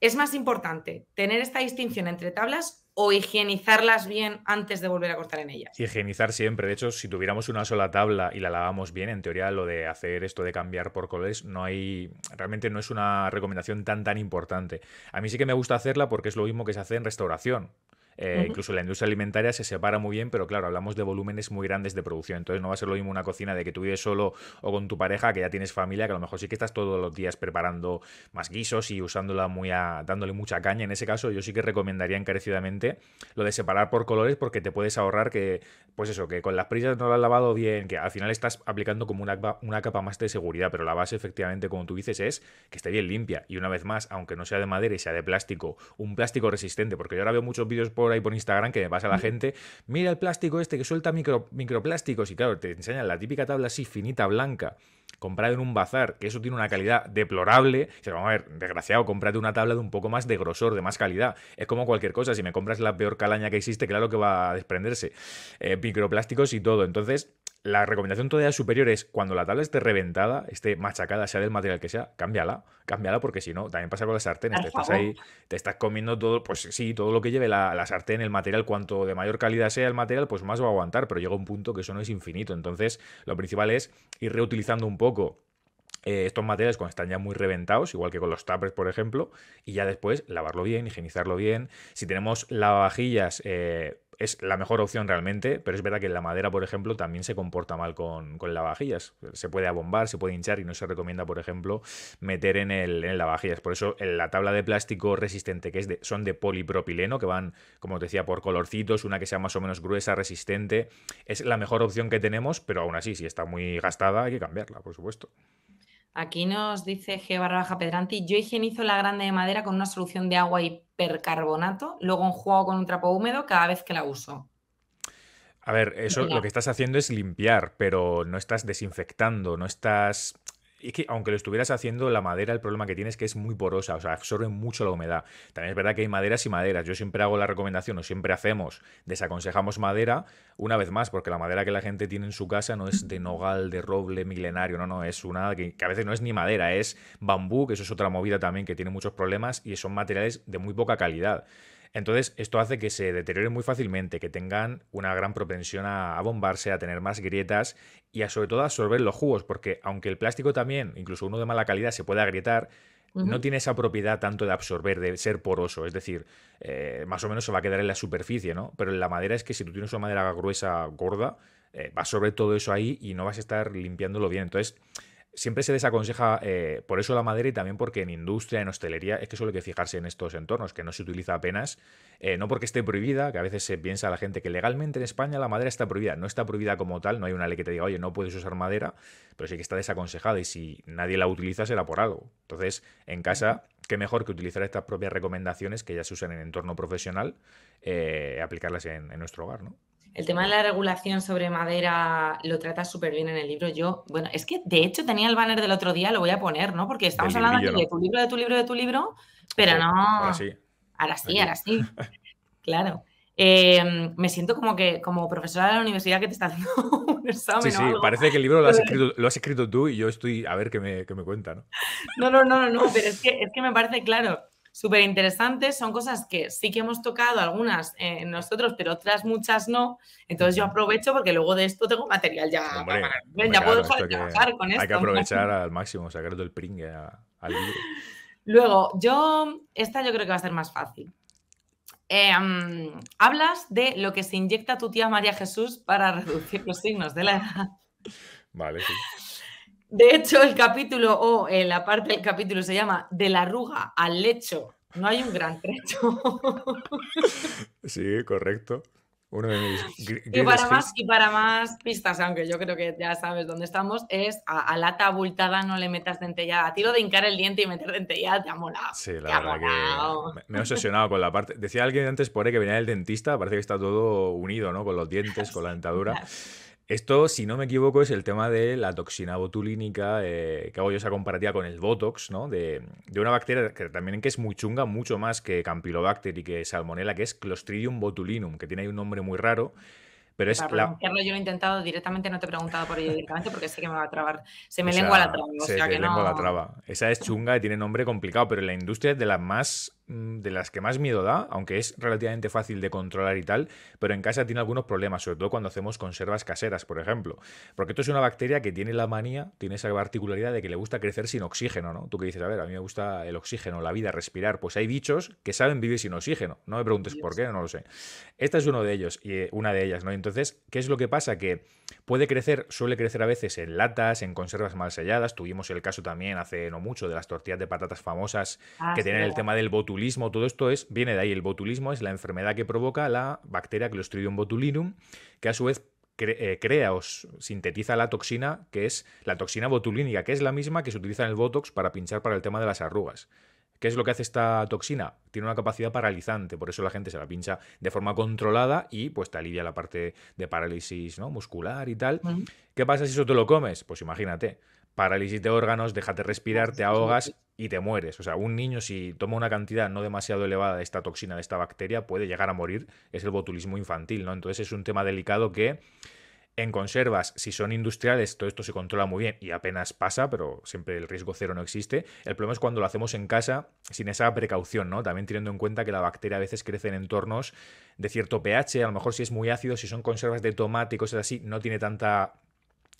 Speaker 1: ¿Es más importante tener esta distinción entre tablas o higienizarlas bien antes de volver a cortar en ellas?
Speaker 2: Higienizar siempre. De hecho, si tuviéramos una sola tabla y la lavamos bien, en teoría lo de hacer esto de cambiar por colores no hay. Realmente no es una recomendación tan tan importante. A mí sí que me gusta hacerla porque es lo mismo que se hace en restauración. Eh, incluso la industria alimentaria se separa muy bien, pero claro, hablamos de volúmenes muy grandes de producción. Entonces no va a ser lo mismo una cocina de que tú vives solo o con tu pareja, que ya tienes familia, que a lo mejor sí que estás todos los días preparando más guisos y usándola muy a, dándole mucha caña. En ese caso, yo sí que recomendaría encarecidamente lo de separar por colores, porque te puedes ahorrar que, pues eso, que con las prisas no lo has lavado bien, que al final estás aplicando como una, una capa más de seguridad, pero la base efectivamente, como tú dices, es que esté bien limpia. Y una vez más, aunque no sea de madera y sea de plástico, un plástico resistente, porque yo ahora veo muchos vídeos por ahí por Instagram que pasa a la mm. gente, mira el plástico este que suelta micro, microplásticos y claro, te enseñan la típica tabla así finita blanca comprada en un bazar, que eso tiene una calidad deplorable, se vamos a ver, desgraciado, cómprate una tabla de un poco más de grosor, de más calidad. Es como cualquier cosa, si me compras la peor calaña que existe, claro que va a desprenderse. Eh, microplásticos y todo. Entonces, la recomendación todavía superior es cuando la tabla esté reventada, esté machacada, sea del material que sea, cámbiala, cámbiala porque si no, también pasa con las sartenes, te estás ahí, te estás comiendo todo, pues sí, todo lo que lleve la, sartén, el material, cuanto de mayor calidad sea el material, pues más va a aguantar, pero llega un punto que eso no es infinito, entonces lo principal es ir reutilizando un poco eh, estos materiales cuando están ya muy reventados, igual que con los tapers, por ejemplo, y ya después lavarlo bien, higienizarlo bien. Si tenemos lavavajillas, eh, es la mejor opción realmente, pero es verdad que la madera, por ejemplo, también se comporta mal con, con lavavajillas. Se puede abombar, se puede hinchar y no se recomienda, por ejemplo, meter en el, lavavajillas. Por eso la tabla de plástico resistente, que es de, son de polipropileno, que van, como te decía, por colorcitos, una que sea más o menos gruesa, resistente, es la mejor opción que tenemos, pero aún así, si está muy gastada, hay que cambiarla, por supuesto.
Speaker 1: Aquí nos dice G barra baja Pedranti, yo higienizo la grande de madera con una solución de agua hipercarbonato, luego enjuago con un trapo húmedo cada vez que la uso.
Speaker 2: A ver, eso lo que estás haciendo es limpiar, pero no estás desinfectando, no estás y que aunque lo estuvieras haciendo, la madera, el problema que tienes es que es muy porosa, o sea, absorbe mucho la humedad. También es verdad que hay maderas y maderas. Yo siempre hago la recomendación, o siempre hacemos, desaconsejamos madera, una vez más, porque la madera que la gente tiene en su casa no es de nogal, de roble, milenario, no, no, es una que a veces no es ni madera, es bambú, que eso es otra movida también que tiene muchos problemas y son materiales de muy poca calidad. Entonces, esto hace que se deterioren muy fácilmente, que tengan una gran propensión a, bombarse, a tener más grietas y a sobre todo a absorber los jugos, porque aunque el plástico también, incluso uno de mala calidad, se pueda agrietar, no tiene esa propiedad tanto de absorber, de ser poroso, es decir, eh, más o menos se va a quedar en la superficie, ¿no? Pero en la madera es que si tú tienes una madera gruesa, gorda, eh, va a absorber todo eso ahí y no vas a estar limpiándolo bien. Entonces, Siempre se desaconseja, eh, por eso la madera y también porque en industria, en hostelería, es que hay que fijarse en estos entornos, que no se utiliza apenas, eh, no porque esté prohibida, que a veces se piensa la gente que legalmente en España la madera está prohibida, no está prohibida como tal, no hay una ley que te diga, oye, no puedes usar madera, pero sí que está desaconsejada y si nadie la utiliza será por algo. Entonces, en casa, qué mejor que utilizar estas propias recomendaciones que ya se usan en entorno profesional, eh, aplicarlas en nuestro hogar, ¿no?
Speaker 1: El tema de la regulación sobre madera lo trata súper bien en el libro. Yo, bueno, es que de hecho tenía el banner del otro día, lo voy a poner, ¿no? Porque estamos hablando de tu libro, de tu libro, de tu libro, pero no. Ahora sí. Ahora sí, ahora sí. claro. Em, me siento como que como profesora de la universidad que te está haciendo un examen. Sí, sí, parece
Speaker 2: que el libro lo has, escrito, tú y yo estoy a ver qué me, qué me cuenta, ¿no?
Speaker 1: No, no, no, no, no pero es que, es que me parece claro súper interesantes. Son cosas que sí que hemos tocado algunas eh, nosotros, pero otras muchas no. Entonces yo aprovecho porque luego de esto tengo material ya. para, puedo trabajar con esto. Hay que aprovechar
Speaker 2: al máximo, sacar todo el pringue al libro.
Speaker 1: Luego, yo, esta yo creo que va a ser más fácil. Em, hablas de lo que se inyecta tu tía María Jesús para reducir los signos de la edad. Vale, sí. De hecho, el capítulo, o eh, la parte del capítulo se llama De la arruga al lecho. No hay un gran trecho.
Speaker 2: Sí, correcto. Uno de mis y, para más,
Speaker 1: y para más pistas, aunque yo creo que ya sabes dónde estamos, es a, lata abultada no le metas dentellada. A tiro de hincar el diente y meter dentellada te ha molado.
Speaker 2: Sí, la verdad que me, he obsesionado con la parte. Decía alguien antes por ahí que venía el dentista, parece que está todo unido, ¿no? Con los dientes, con la dentadura. Esto, si no me equivoco, es el tema de la toxina botulínica, eh, que hago yo esa comparativa con el Botox, ¿no? De, una bacteria que también que es muy chunga, mucho más que Campylobacter y que Salmonella, que es Clostridium botulinum, que tiene ahí un nombre muy raro. Pero es Para yo
Speaker 1: lo he intentado directamente, no te he preguntado por ello directamente porque sé que me va a trabar. Se me lengua la traba. la traba.
Speaker 2: Esa es chunga y tiene nombre complicado, pero la industria es de las más Mm, de las que más miedo da, aunque es relativamente fácil de controlar y tal, pero en casa tiene algunos problemas, sobre todo cuando hacemos conservas caseras, por ejemplo. Porque esto es una bacteria que tiene la manía, tiene esa particularidad de que le gusta crecer sin oxígeno, ¿no? Tú que dices, a ver, a mí me gusta el oxígeno, la vida, respirar. Pues hay bichos que saben vivir sin oxígeno. No me preguntes por qué, no lo sé. Esta es uno de ellos, y eh, una de ellas, ¿no? Entonces, ¿qué es lo que pasa? Que Puede crecer, suele crecer a veces en latas, en conservas mal selladas. Tuvimos el caso también hace no mucho de las tortillas de patatas famosas ah, que tienen el tema del botulismo. Todo esto es, viene de ahí. El botulismo es la enfermedad que provoca la bacteria Clostridium botulinum, que a su vez eh, crea o sintetiza la toxina, que es la toxina botulínica, que es la misma que se utiliza en el Botox para pinchar para el tema de las arrugas. ¿Qué es lo que hace esta toxina? Tiene una capacidad paralizante, por eso la gente se la pincha de forma controlada y pues te alivia la parte de parálisis ¿no? muscular y tal. ¿Qué pasa si eso te lo comes? Pues imagínate, parálisis de órganos, déjate respirar, te ahogas y te mueres. O sea, un niño si toma una cantidad no demasiado elevada de esta toxina, de esta bacteria, puede llegar a morir. Es el botulismo infantil, ¿no? Entonces es un tema delicado que en conservas, si son industriales, todo esto se controla muy bien y apenas pasa, pero siempre el riesgo cero no existe. El problema es cuando lo hacemos en casa sin esa precaución, ¿no? También teniendo en cuenta que la bacteria a veces crece en entornos de cierto pH, a lo mejor si es muy ácido, si son conservas de tomate y cosas así, no tiene tanta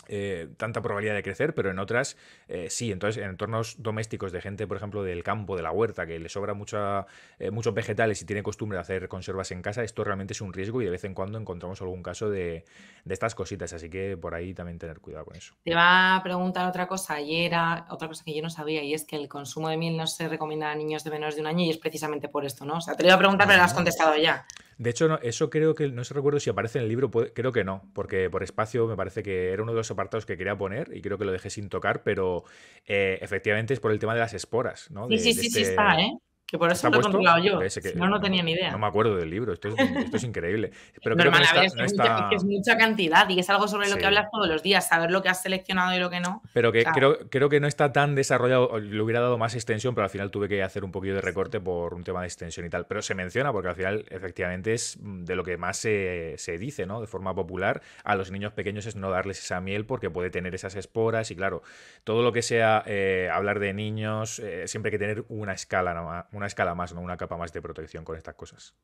Speaker 2: eh, tanta probabilidad de crecer, pero en otras eh, sí. Entonces, en entornos domésticos de gente, por ejemplo, del campo, de la huerta, que le sobra mucha, eh, muchos vegetales y tiene costumbre de hacer conservas en casa, esto realmente es un riesgo y de vez en cuando encontramos algún caso de, de estas cositas. Así que por ahí también tener cuidado con eso.
Speaker 1: Te va a preguntar otra cosa. Ayer era otra cosa que yo no sabía y es que el consumo de miel no se recomienda a niños de menos de un año y es precisamente por esto, ¿no? O sea, te lo iba a preguntar, pero lo has contestado ya.
Speaker 2: De hecho, no, eso creo que no se recuerdo si aparece en el libro, creo que no, porque por espacio me parece que era uno de los apartados que quería poner y creo que lo dejé sin tocar, pero eh, efectivamente es por el tema de las esporas, ¿no? sí, sí, sí, este está, ¿eh? Que por eso lo he controlado yo. no, no,
Speaker 1: tenía ni idea. No me
Speaker 2: acuerdo del libro. Esto es, increíble. Pero creo que es,
Speaker 1: mucha cantidad y es algo sobre lo que hablas todos los días, saber lo que has seleccionado y lo que no. Pero que creo,
Speaker 2: creo que no está tan desarrollado. Le hubiera dado más extensión, pero al final tuve que hacer un poquito de recorte por un tema de extensión y tal. Pero se menciona porque al final, efectivamente, es de lo que más se, se dice, ¿no? De forma popular, a los niños pequeños es no darles esa miel porque puede tener esas esporas. Y claro, todo lo que sea eh, hablar de niños, eh, siempre hay que tener una escala, ¿no? una escala más, ¿no? Una capa más de protección con estas cosas.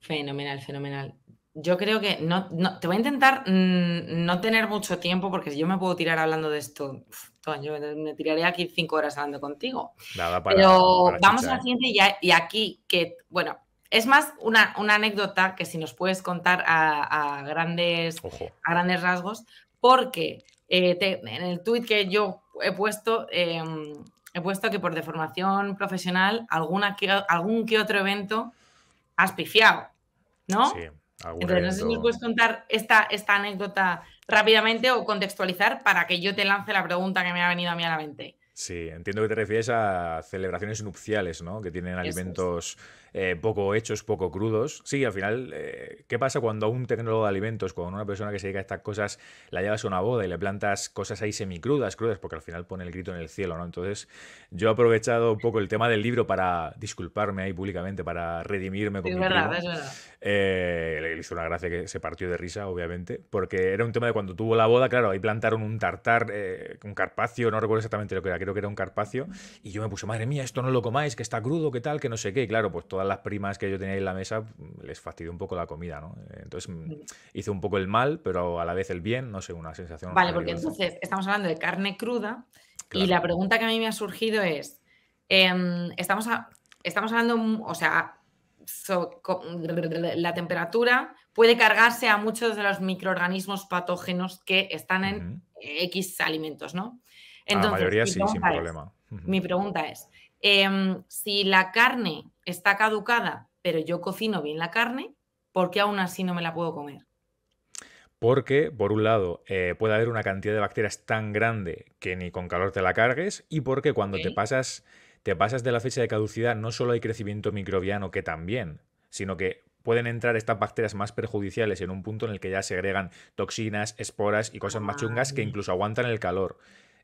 Speaker 1: Fenomenal, fenomenal. Yo creo que no, te voy a intentar mm, no tener mucho tiempo porque si yo me puedo tirar hablando de esto. yo me tiraría aquí cinco horas hablando contigo. Pero vamos a la ¿eh? siguiente y, aquí que, bueno, es más una, anécdota que si nos puedes contar a, grandes, a grandes rasgos, porque eh, en el tuit que yo he puesto, em, he puesto que por deformación profesional alguna algún que otro evento has pifiado, ¿no? Sí.
Speaker 2: algún evento... no sé si puedes
Speaker 1: contar esta, esta anécdota rápidamente o contextualizar para que yo te lance la pregunta que me ha venido a mí a la mente.
Speaker 2: Sí, entiendo que te refieres a celebraciones nupciales, ¿no? Que tienen alimentos eh, poco hechos, poco crudos. Sí, al final, eh, ¿qué pasa cuando a un tecnólogo de alimentos, cuando una persona que se dedica a estas cosas, la llevas a una boda y le plantas cosas ahí semicrudas, crudas, porque al final pone el grito en el cielo, ¿no? Entonces, yo he aprovechado un poco el tema del libro para disculparme ahí públicamente, para redimirme con es verdad, Es verdad. Eh, le hizo una gracia que se partió de risa, obviamente, porque era un tema de cuando tuvo la boda, claro, ahí plantaron un tartar, un carpacio, no recuerdo exactamente lo que era, creo que era un carpacio, y yo me puse, madre mía, esto no lo comáis, que está crudo, que tal, que no sé qué, y claro, pues todo las primas que yo tenía en la mesa mm, les fastidió un poco la comida, ¿no? Entonces mm, hice un poco el mal, pero a la vez el bien, no sé, una sensación. Vale, porque entonces
Speaker 1: estamos hablando de carne cruda y la pregunta que a mí me ha surgido es, em, estamos, estamos hablando, mm, o sea, la temperatura puede cargarse a muchos de los microorganismos patógenos que están en X alimentos, ¿no?
Speaker 2: Entonces, la mayoría sí, sin problema. Mi
Speaker 1: pregunta es, Em, si la carne está caducada, pero yo cocino bien la carne, ¿por qué aún así no me la puedo comer?
Speaker 2: Porque, por un lado, eh, puede haber una cantidad de bacterias tan grande que ni con calor te la cargues, y porque cuando te, pasas, te pasas de la fecha de caducidad, no solo hay crecimiento microbiano, que también, sino que pueden entrar estas bacterias más perjudiciales en un punto en el que ya segregan toxinas, esporas y cosas más chungas que incluso aguantan el calor.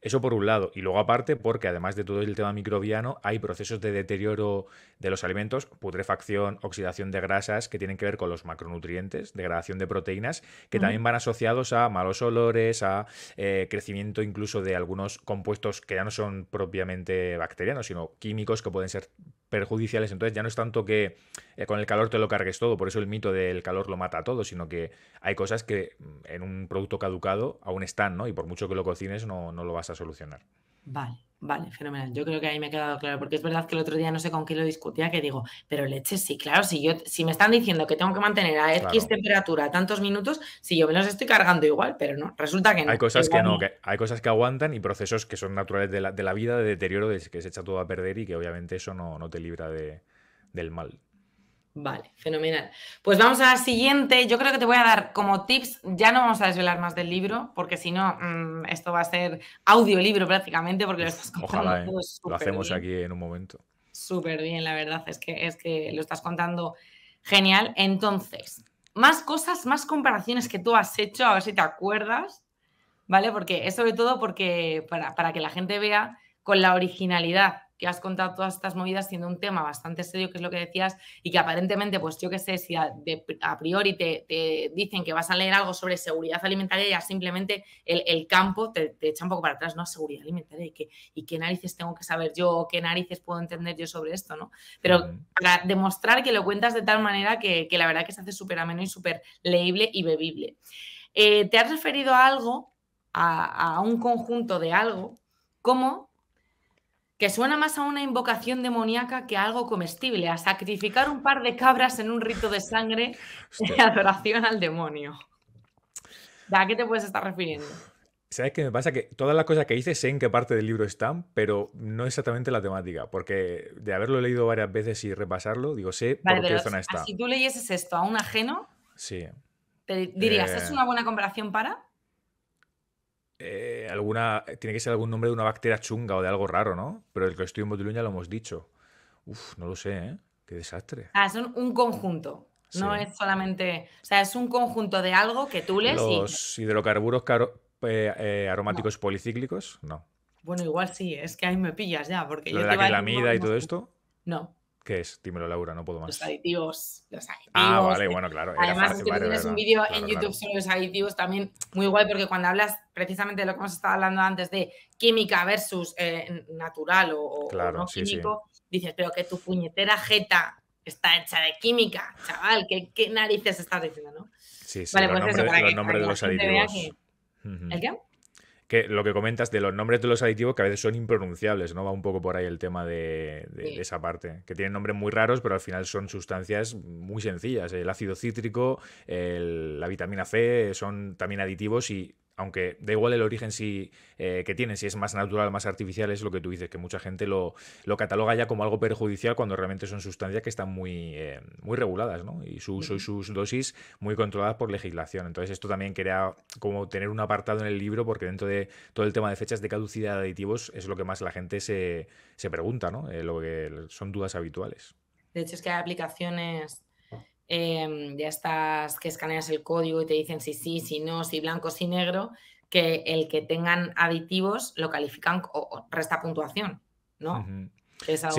Speaker 2: Eso por un lado. Y luego aparte, porque además de todo el tema microbiano, hay procesos de deterioro de los alimentos, putrefacción, oxidación de grasas, que tienen que ver con los macronutrientes, degradación de proteínas, que también van asociados a malos olores, a eh, crecimiento incluso de algunos compuestos que ya no son propiamente bacterianos, sino químicos que pueden ser perjudiciales. Entonces ya no es tanto que eh, con el calor te lo cargues todo, por eso el mito del calor lo mata a todo, sino que hay cosas que mm, en un producto caducado aún están, ¿no? Y por mucho que lo cocines no lo vas a solucionar.
Speaker 1: Vale. Vale, fenomenal. Yo creo que ahí me he quedado claro, porque es verdad que el otro día no sé con quién lo discutía, que digo, pero leche, sí, claro, si yo, si me están diciendo que tengo que mantener a X temperatura tantos minutos, si yo me los estoy cargando igual, pero no, resulta que no. Hay cosas que no,
Speaker 2: hay cosas que aguantan y procesos que son naturales de la, de la vida, de deterioro, de que se echa todo a perder y que obviamente eso no, no te libra de, del mal.
Speaker 1: Vale, fenomenal. Pues vamos a la siguiente. Yo creo que te voy a dar como tips, ya no vamos a desvelar más del libro, porque si no, mm, esto va a ser audiolibro prácticamente, porque lo estás contando Ojalá, ¿eh? Lo hacemos
Speaker 2: aquí en un momento.
Speaker 1: Súper bien, la verdad, es que, es que lo estás contando genial. Entonces, más cosas, más comparaciones que tú has hecho, a ver si te acuerdas, ¿vale? Porque es sobre todo porque para, para que la gente vea con la originalidad que has contado todas estas movidas siendo un tema bastante serio, que es lo que decías, y que aparentemente, pues yo qué sé, si a, priori te, dicen que vas a leer algo sobre seguridad alimentaria, ya simplemente el, campo te, echa un poco para atrás, ¿no? Seguridad alimentaria, ¿y qué, ¿y qué narices tengo que saber yo? ¿Qué narices puedo entender yo sobre esto, no? Pero para demostrar que lo cuentas de tal manera que, la verdad que se hace súper ameno y súper leíble y bebible. Eh, te has referido a algo, a, a un conjunto de algo, como que suena más a una invocación demoníaca que a algo comestible, a sacrificar un par de cabras en un rito de sangre de adoración al demonio. ¿A qué te puedes estar refiriendo?
Speaker 2: ¿Sabes qué me pasa? Que todas las cosas que hice sé en qué parte del libro están, pero no exactamente la temática, porque de haberlo leído varias veces y repasarlo, digo, sé por qué zona está. Si
Speaker 1: tú leyeses esto a un ajeno, te dirías, ¿es eh. una buena comparación para?
Speaker 2: Eh, alguna. Tiene que ser algún nombre de una bacteria chunga o de algo raro, ¿no? Pero el que estoy en lo hemos dicho. Uf, no lo sé, ¿eh? Qué desastre.
Speaker 1: Ah, son un conjunto. No es solamente. O sea, es un conjunto de algo que tú lees. ¿Los
Speaker 2: hidrocarburos eh, eh, aromáticos policíclicos? No.
Speaker 1: Bueno, igual sí, es que ahí me pillas ya. Porque la calamida y todo
Speaker 2: esto? No. ¿Qué es? Dímelo, Laura, no puedo más. Los
Speaker 1: aditivos. Los aditivos. Ah, vale, bueno, claro. Además, tú tienes un vídeo en YouTube sobre los aditivos también muy guay, porque cuando hablas precisamente de lo que hemos estado hablando antes de química versus eh, natural o, no químico, dices, pero que tu puñetera jeta está hecha de química, chaval, ¿qué, qué narices estás diciendo, no?
Speaker 2: Sí, sí, vale, pues nombres, eso, para que, nombres de los aditivos. Que... ¿El qué? que lo que comentas de los nombres de los aditivos que a veces son impronunciables, ¿no? Va un poco por ahí el tema de, esa parte, que tienen nombres muy raros, pero al final son sustancias muy sencillas. El ácido cítrico, la vitamina C, son también aditivos y aunque da igual el origen si, eh, que tiene, si es más natural, más artificial, es lo que tú dices, que mucha gente lo, cataloga ya como algo perjudicial cuando realmente son sustancias que están muy, eh, reguladas, ¿no? Y su uso y sus dosis muy controladas por legislación. Entonces esto también quería como tener un apartado en el libro porque dentro de todo el tema de fechas de caducidad de aditivos es lo que más la gente se, pregunta, ¿no? Eh, lo que son dudas habituales.
Speaker 1: De hecho es que hay aplicaciones ya em, estás que escaneas el código y te dicen si sí, si no, si blanco, si negro, que el que tengan aditivos lo califican o, resta puntuación, ¿no? Es algo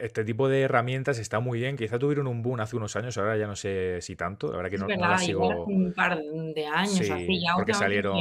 Speaker 2: este tipo de herramientas está muy bien. Quizá tuvieron un boom hace unos años, ahora ya no sé si tanto. La verdad que no, verdad, no un
Speaker 1: par de años, porque salieron,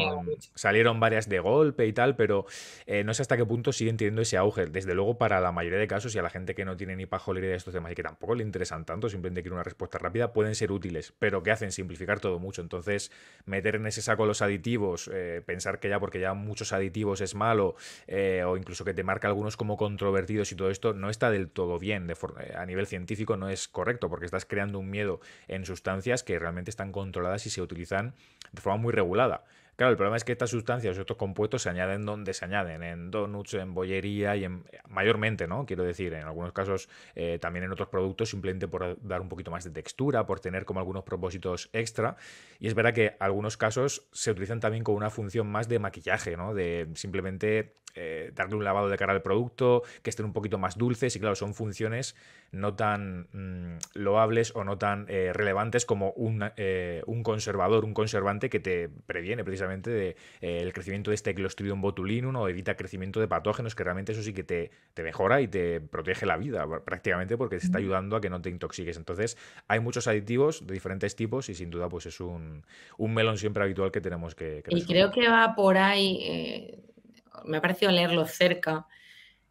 Speaker 2: salieron varias de golpe y tal, pero eh, no sé hasta qué punto siguen teniendo ese auge. Desde luego, para la mayoría de casos y a la gente que no tiene ni pajolera de estos temas y que tampoco le interesan tanto, simplemente quiere una respuesta rápida, pueden ser útiles, pero que hacen simplificar todo mucho. Entonces, meter en ese saco los aditivos, eh, pensar que ya porque ya muchos aditivos es malo, eh, o incluso que te marca algunos como controvertidos y todo esto, no está del todo bien, eh, a nivel científico no es correcto, porque estás creando un miedo en sustancias que realmente están controladas y se utilizan de forma muy regulada. Claro, el problema es que estas sustancias o estos compuestos se añaden donde se añaden, en donuts, en bollería y en, mayormente, ¿no? Quiero decir, en algunos casos eh, también en otros productos, simplemente por dar un poquito más de textura, por tener como algunos propósitos extra. Y es verdad que algunos casos se utilizan también con una función más de maquillaje, ¿no? De simplemente eh, darle un lavado de cara al producto, que estén un poquito más dulces y claro, son funciones no tan mm, loables o no tan eh, relevantes como un conservador, un conservante que te previene precisamente el de, eh, el crecimiento de este Clostridium botulinum o evita crecimiento de patógenos, que realmente eso sí que te, mejora y te protege la vida prácticamente porque te está ayudando a que no te intoxiques. Entonces, hay muchos aditivos de diferentes tipos y sin duda pues es un, melón siempre habitual que tenemos que... y creo
Speaker 1: que va por ahí, eh, me ha parecido leerlo cerca,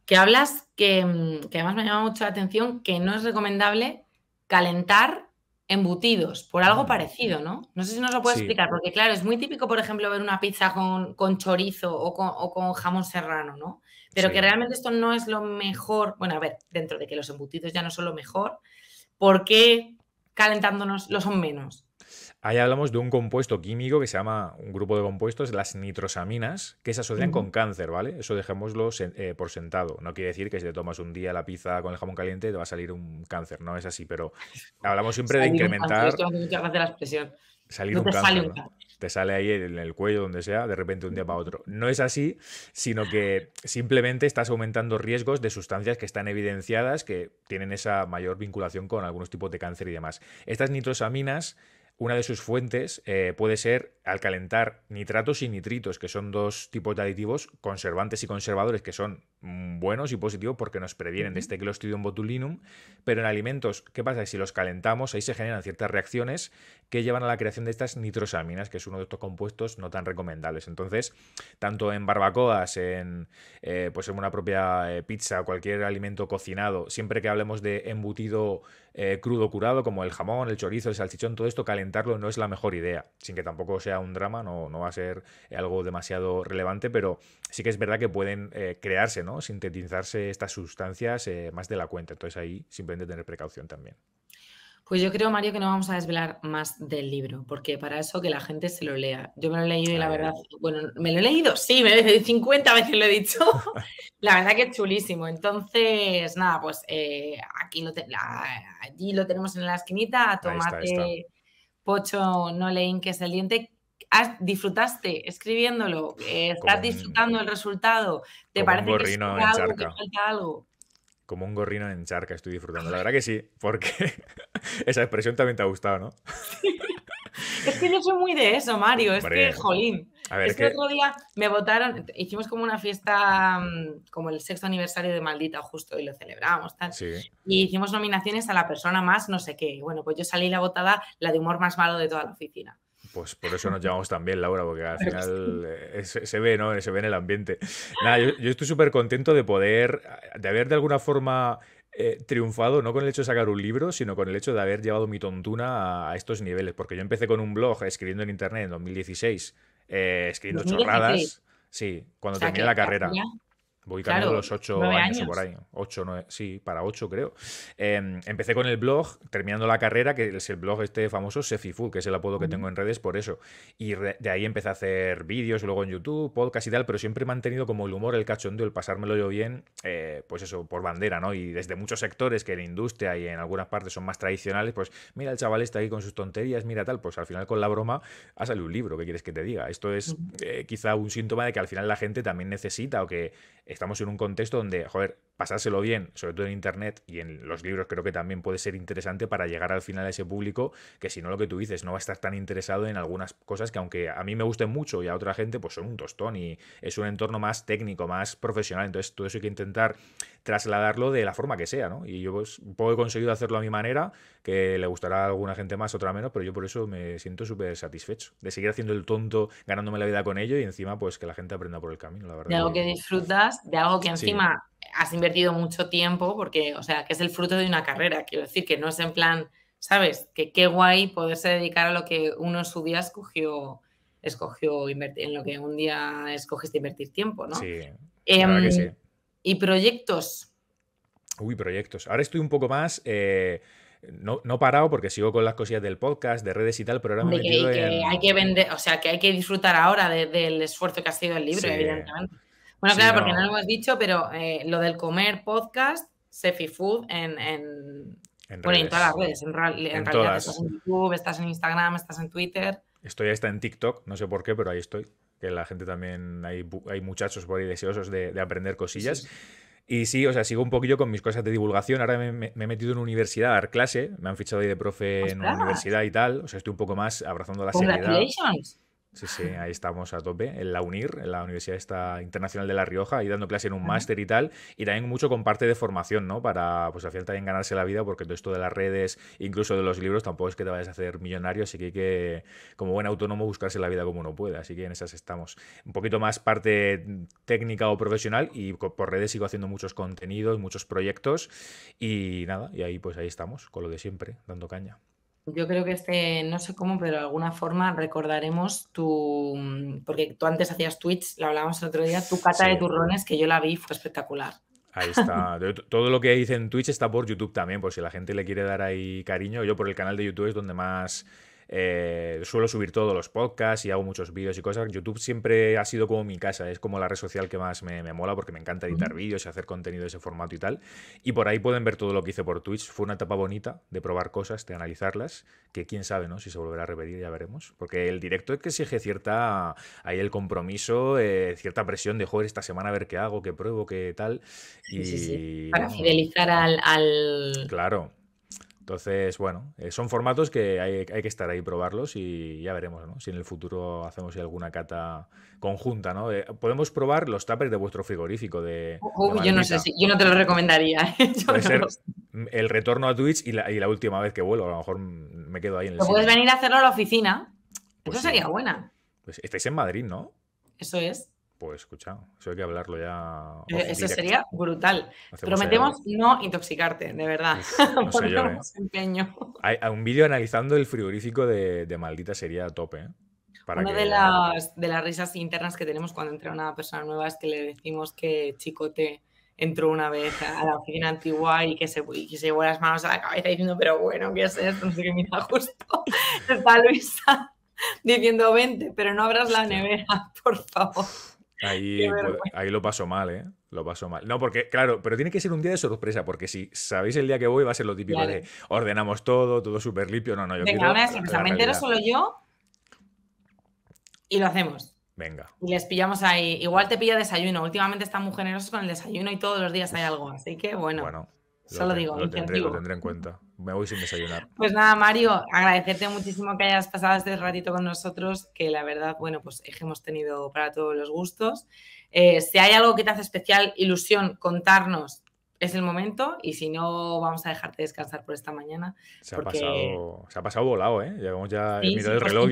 Speaker 1: que hablas que, mm, que además me llama mucho la atención que no es recomendable calentar embutidos, por algo parecido, ¿no? No sé si nos lo puede explicar, porque claro, es muy típico, por ejemplo, ver una pizza con, chorizo o con, jamón serrano, ¿no? Pero que realmente esto no es lo mejor, bueno, a ver, dentro de que los embutidos ya no son lo mejor, ¿por qué calentándonos lo son menos?
Speaker 2: Ahí hablamos de un compuesto químico que se llama, un grupo de compuestos, las nitrosaminas, que se asocian con cáncer, ¿vale? Eso dejémoslo eh, por sentado. No quiere decir que si te tomas un día la pizza con el jamón caliente te va a salir un cáncer, no es así, pero hablamos siempre de incrementar...
Speaker 1: la
Speaker 2: expresión. te sale Te sale ahí en el cuello, donde sea, de repente un día para otro. No es así, sino que simplemente estás aumentando riesgos de sustancias que están evidenciadas, que tienen esa mayor vinculación con algunos tipos de cáncer y demás. Estas nitrosaminas una de sus fuentes eh, puede ser al calentar nitratos y nitritos, que son dos tipos de aditivos, conservantes y conservadores, que son mm, buenos y positivos porque nos previenen de este Clostridium botulinum, pero en alimentos, ¿qué pasa? Si los calentamos, ahí se generan ciertas reacciones que llevan a la creación de estas nitrosaminas, que es uno de estos compuestos no tan recomendables. Entonces, tanto en barbacoas, en, eh, pues en una propia eh, pizza, cualquier alimento cocinado, siempre que hablemos de embutido eh, crudo curado, como el jamón, el chorizo, el salchichón, todo esto, calentarlo no es la mejor idea, sin que tampoco sea un drama, no, no va a ser algo demasiado relevante, pero sí que es verdad que pueden eh, crearse, ¿no? Sintetizarse estas sustancias eh, más de la cuenta. Entonces ahí simplemente tener precaución también.
Speaker 1: Pues yo creo, Mario, que no vamos a desvelar más del libro, porque para eso que la gente se lo lea. Yo me lo he leído y la verdad, bueno, ¿me lo he leído? Sí, me he 50 veces lo he dicho. la verdad que es chulísimo. Entonces, nada, pues eh, aquí lo allí lo tenemos en la esquinita, tomate pocho no leen que es el diente, disfrutaste escribiéndolo, eh, estás disfrutando el resultado, te parece que, en algo, falta algo.
Speaker 2: Como un gorrino en charca estoy disfrutando. La verdad que sí, porque esa expresión también te ha gustado, ¿no?
Speaker 1: es que yo soy muy de eso, Mario. Es que, jolín. es que, otro día me votaron, hicimos como una fiesta, mm, como el sexto aniversario de Maldita, justo, y lo celebrábamos Y hicimos nominaciones a la persona más no sé qué. bueno, pues yo salí la votada, la de humor más malo de toda la oficina.
Speaker 2: Pues por eso nos llevamos tan bien, Laura, porque al final eh, se, ve, ¿no? Se ve en el ambiente. Nada, yo, estoy súper contento de poder, de haber de alguna forma eh, triunfado no con el hecho de sacar un libro, sino con el hecho de haber llevado mi tontuna a, estos niveles. Porque yo empecé con un blog escribiendo en internet en 2016, eh, escribiendo chorradas. Sí, cuando terminé la carrera. Voy cambiando los ocho años, o por ahí. Ocho, nueve. sí, para ocho, creo. Em, empecé con el blog, terminando la carrera, que es el blog este famoso Sefifu, que es el apodo que tengo en redes por eso. Y de ahí empecé a hacer vídeos, luego en YouTube, podcast y tal, pero siempre he mantenido como el humor, el cachondeo, el pasármelo yo bien, eh, pues eso, por bandera, ¿no? Y desde muchos sectores que en industria y en algunas partes son más tradicionales, pues mira, el chaval está ahí con sus tonterías, mira tal, pues al final con la broma ha salido un libro, ¿qué quieres que te diga? Esto es eh, quizá un síntoma de que al final la gente también necesita o que estamos en un contexto donde, joder, pasárselo bien, sobre todo en Internet y en los libros creo que también puede ser interesante para llegar al final a ese público que si no lo que tú dices no va a estar tan interesado en algunas cosas que aunque a mí me gusten mucho y a otra gente pues son un tostón y es un entorno más técnico, más profesional, entonces todo eso hay que intentar trasladarlo de la forma que sea, ¿no? Y yo pues un poco he conseguido hacerlo a mi manera, que le gustará a alguna gente más, otra menos, pero yo por eso me siento súper satisfecho de seguir haciendo el tonto, ganándome la vida con ello y encima pues que la gente aprenda por el camino, la verdad. De algo que
Speaker 1: disfrutas, de algo que encima has invertido mucho tiempo, porque, o sea, que es el fruto de una carrera, quiero decir, que no es en plan, ¿sabes? Que qué guay poderse dedicar a lo que uno en su día escogió, escogió invertir, en lo que un día escogiste invertir tiempo, ¿no? Sí.
Speaker 2: claro em, que sí.
Speaker 1: Y proyectos.
Speaker 2: Uy, proyectos. Ahora estoy un poco más. Eh, no, parado porque sigo con las cosillas del podcast, de redes y tal, pero ahora me he metido en... hay
Speaker 1: que vender, o sea, que hay que disfrutar ahora del esfuerzo que ha sido el libro, evidentemente.
Speaker 2: Bueno, claro, porque no. lo
Speaker 1: hemos dicho, pero eh, lo del comer podcast, Sefi Food en, en, en todas las redes, en, realidad todas. estás en YouTube, estás en Instagram, estás en Twitter.
Speaker 2: Estoy está en TikTok, no sé por qué, pero ahí estoy. Que la gente también, hay, hay muchachos por ahí deseosos de, aprender cosillas. Y sí, o sea, sigo un poquillo con mis cosas de divulgación. Ahora me, he metido en universidad a dar clase. Me han fichado ahí de profe en una universidad y tal. O sea, estoy un poco más abrazando la seriedad. Sí, sí, ahí estamos a tope, en la UNIR, en la Universidad Internacional de La Rioja, ahí dando clase en un máster y tal, y también mucho con parte de formación, ¿no? Para, pues al final también ganarse la vida, porque todo esto de las redes, incluso de los libros, tampoco es que te vayas a hacer millonario, así que hay que, como buen autónomo, buscarse la vida como uno puede, así que en esas estamos. Un poquito más parte técnica o profesional, y por redes sigo haciendo muchos contenidos, muchos proyectos, y nada, y ahí pues ahí estamos, con lo de siempre, dando caña.
Speaker 1: Yo creo que este, no sé cómo, pero de alguna forma recordaremos tu, mm, porque tú antes hacías Twitch, lo hablábamos el otro día, tu cata de turrones que yo la vi, fue espectacular.
Speaker 2: Ahí está. Todo lo que hice en Twitch está por YouTube también, por si la gente le quiere dar ahí cariño. Yo por el canal de YouTube es donde más eh, suelo subir todos los podcasts y hago muchos vídeos y cosas. YouTube siempre ha sido como mi casa, es como la red social que más me, mola porque me encanta editar vídeos y hacer contenido de ese formato y tal. Y por ahí pueden ver todo lo que hice por Twitch. Fue una etapa bonita de probar cosas, de analizarlas, que quién sabe, ¿no? Si se volverá a repetir, ya veremos. Porque el directo es que exige cierta, ahí el compromiso, eh, cierta presión de, joder, esta semana a ver qué hago, qué pruebo, qué tal. Y, Para
Speaker 1: fidelizar al,
Speaker 2: al... Claro. Entonces, bueno, eh, son formatos que hay, que estar ahí, probarlos y ya veremos si en el futuro hacemos alguna cata conjunta. ¿no? Eh, podemos probar los tuppers de vuestro frigorífico. De, yo no sé si, yo no
Speaker 1: te lo recomendaría. ¿eh?
Speaker 2: el retorno a Twitch y la, última vez que vuelvo, a lo mejor me quedo ahí en el. Puedes
Speaker 1: venir a hacerlo a la oficina. Pues Eso sería buena.
Speaker 2: Pues estáis en Madrid, ¿no? Eso es. Pues escucha, eso hay que hablarlo ya. Eso sería brutal. Prometemos
Speaker 1: no intoxicarte, de verdad.
Speaker 2: ¿eh? un vídeo analizando el frigorífico de, Maldita sería tope. ¿eh? una de,
Speaker 1: las, risas internas que tenemos cuando entra una persona nueva es que le decimos que chicote entró una vez a la oficina antigua y que se, llevó las manos a la cabeza diciendo, pero bueno, ¿qué es esto? No sé qué da justo. Luisa diciendo, vente, pero no abras la nevera, por favor.
Speaker 2: Ahí, lo paso mal, ¿eh? Lo paso mal. No, porque, claro, pero tiene que ser un día de sorpresa, porque si sabéis el día que voy, va a ser lo típico de ordenamos todo, todo súper limpio. No, no, yo Venga, quiero. Ahora me entero
Speaker 1: solo yo y lo hacemos. Venga. Y les pillamos ahí. Igual te pilla desayuno. Últimamente están muy generosos con el desayuno y todos los días hay algo. Así que bueno. Bueno, Solo digo. Lo tendré, en
Speaker 2: cuenta. Me voy sin desayunar.
Speaker 1: Pues nada, Mario, agradecerte muchísimo que hayas pasado este ratito con nosotros, que la verdad, bueno, pues hemos tenido para todos los gustos. Eh, si hay algo que te hace especial ilusión contarnos, es el momento y si no, vamos a dejarte descansar por esta mañana. Se, ha, pasado,
Speaker 2: se ha pasado volado, ¿eh? Llevamos ya, el mirado del el reloj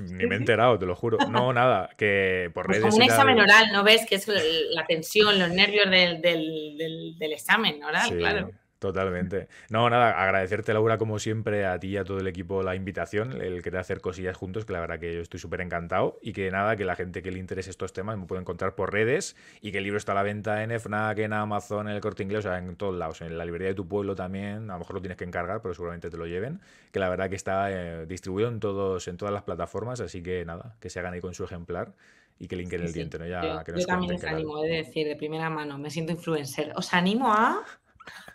Speaker 2: Ni me he enterado, te lo juro. No, nada, que por pues redes... un examen oral, ¿no ves? Que es
Speaker 1: la tensión, los nervios del, del, del, examen oral, claro.
Speaker 2: Totalmente. No, nada, agradecerte, Laura, como siempre, a ti y a todo el equipo la invitación, el querer hacer cosillas juntos, que la verdad que yo estoy súper encantado. Y que nada, que la gente que le interese estos temas me puede encontrar por redes y que el libro está a la venta en FNAC, en Amazon, en el corte inglés, o sea, en todos lados. En la librería de tu pueblo también, a lo mejor lo tienes que encargar, pero seguramente te lo lleven. Que la verdad que está eh, distribuido en, todos, en todas las plataformas, así que nada, que se hagan ahí con su ejemplar y que linken interese el diente, ¿no? Ya, yo, que también os animo,
Speaker 1: he de decir de primera mano, me siento influencer. Os animo a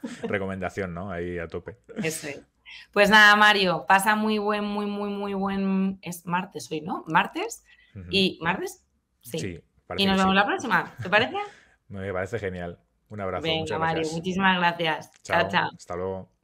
Speaker 2: recomendación, ¿no? Ahí a tope.
Speaker 1: Pues nada, Mario, pasa muy buen, muy, muy, muy buen. Es martes hoy, ¿no? ¿Martes? ¿Y martes?
Speaker 2: Sí. y nos vemos la
Speaker 1: próxima, ¿te parece?
Speaker 2: Me parece genial. Un abrazo. Venga, Mario, muchísimas gracias. chao. chao. Hasta luego.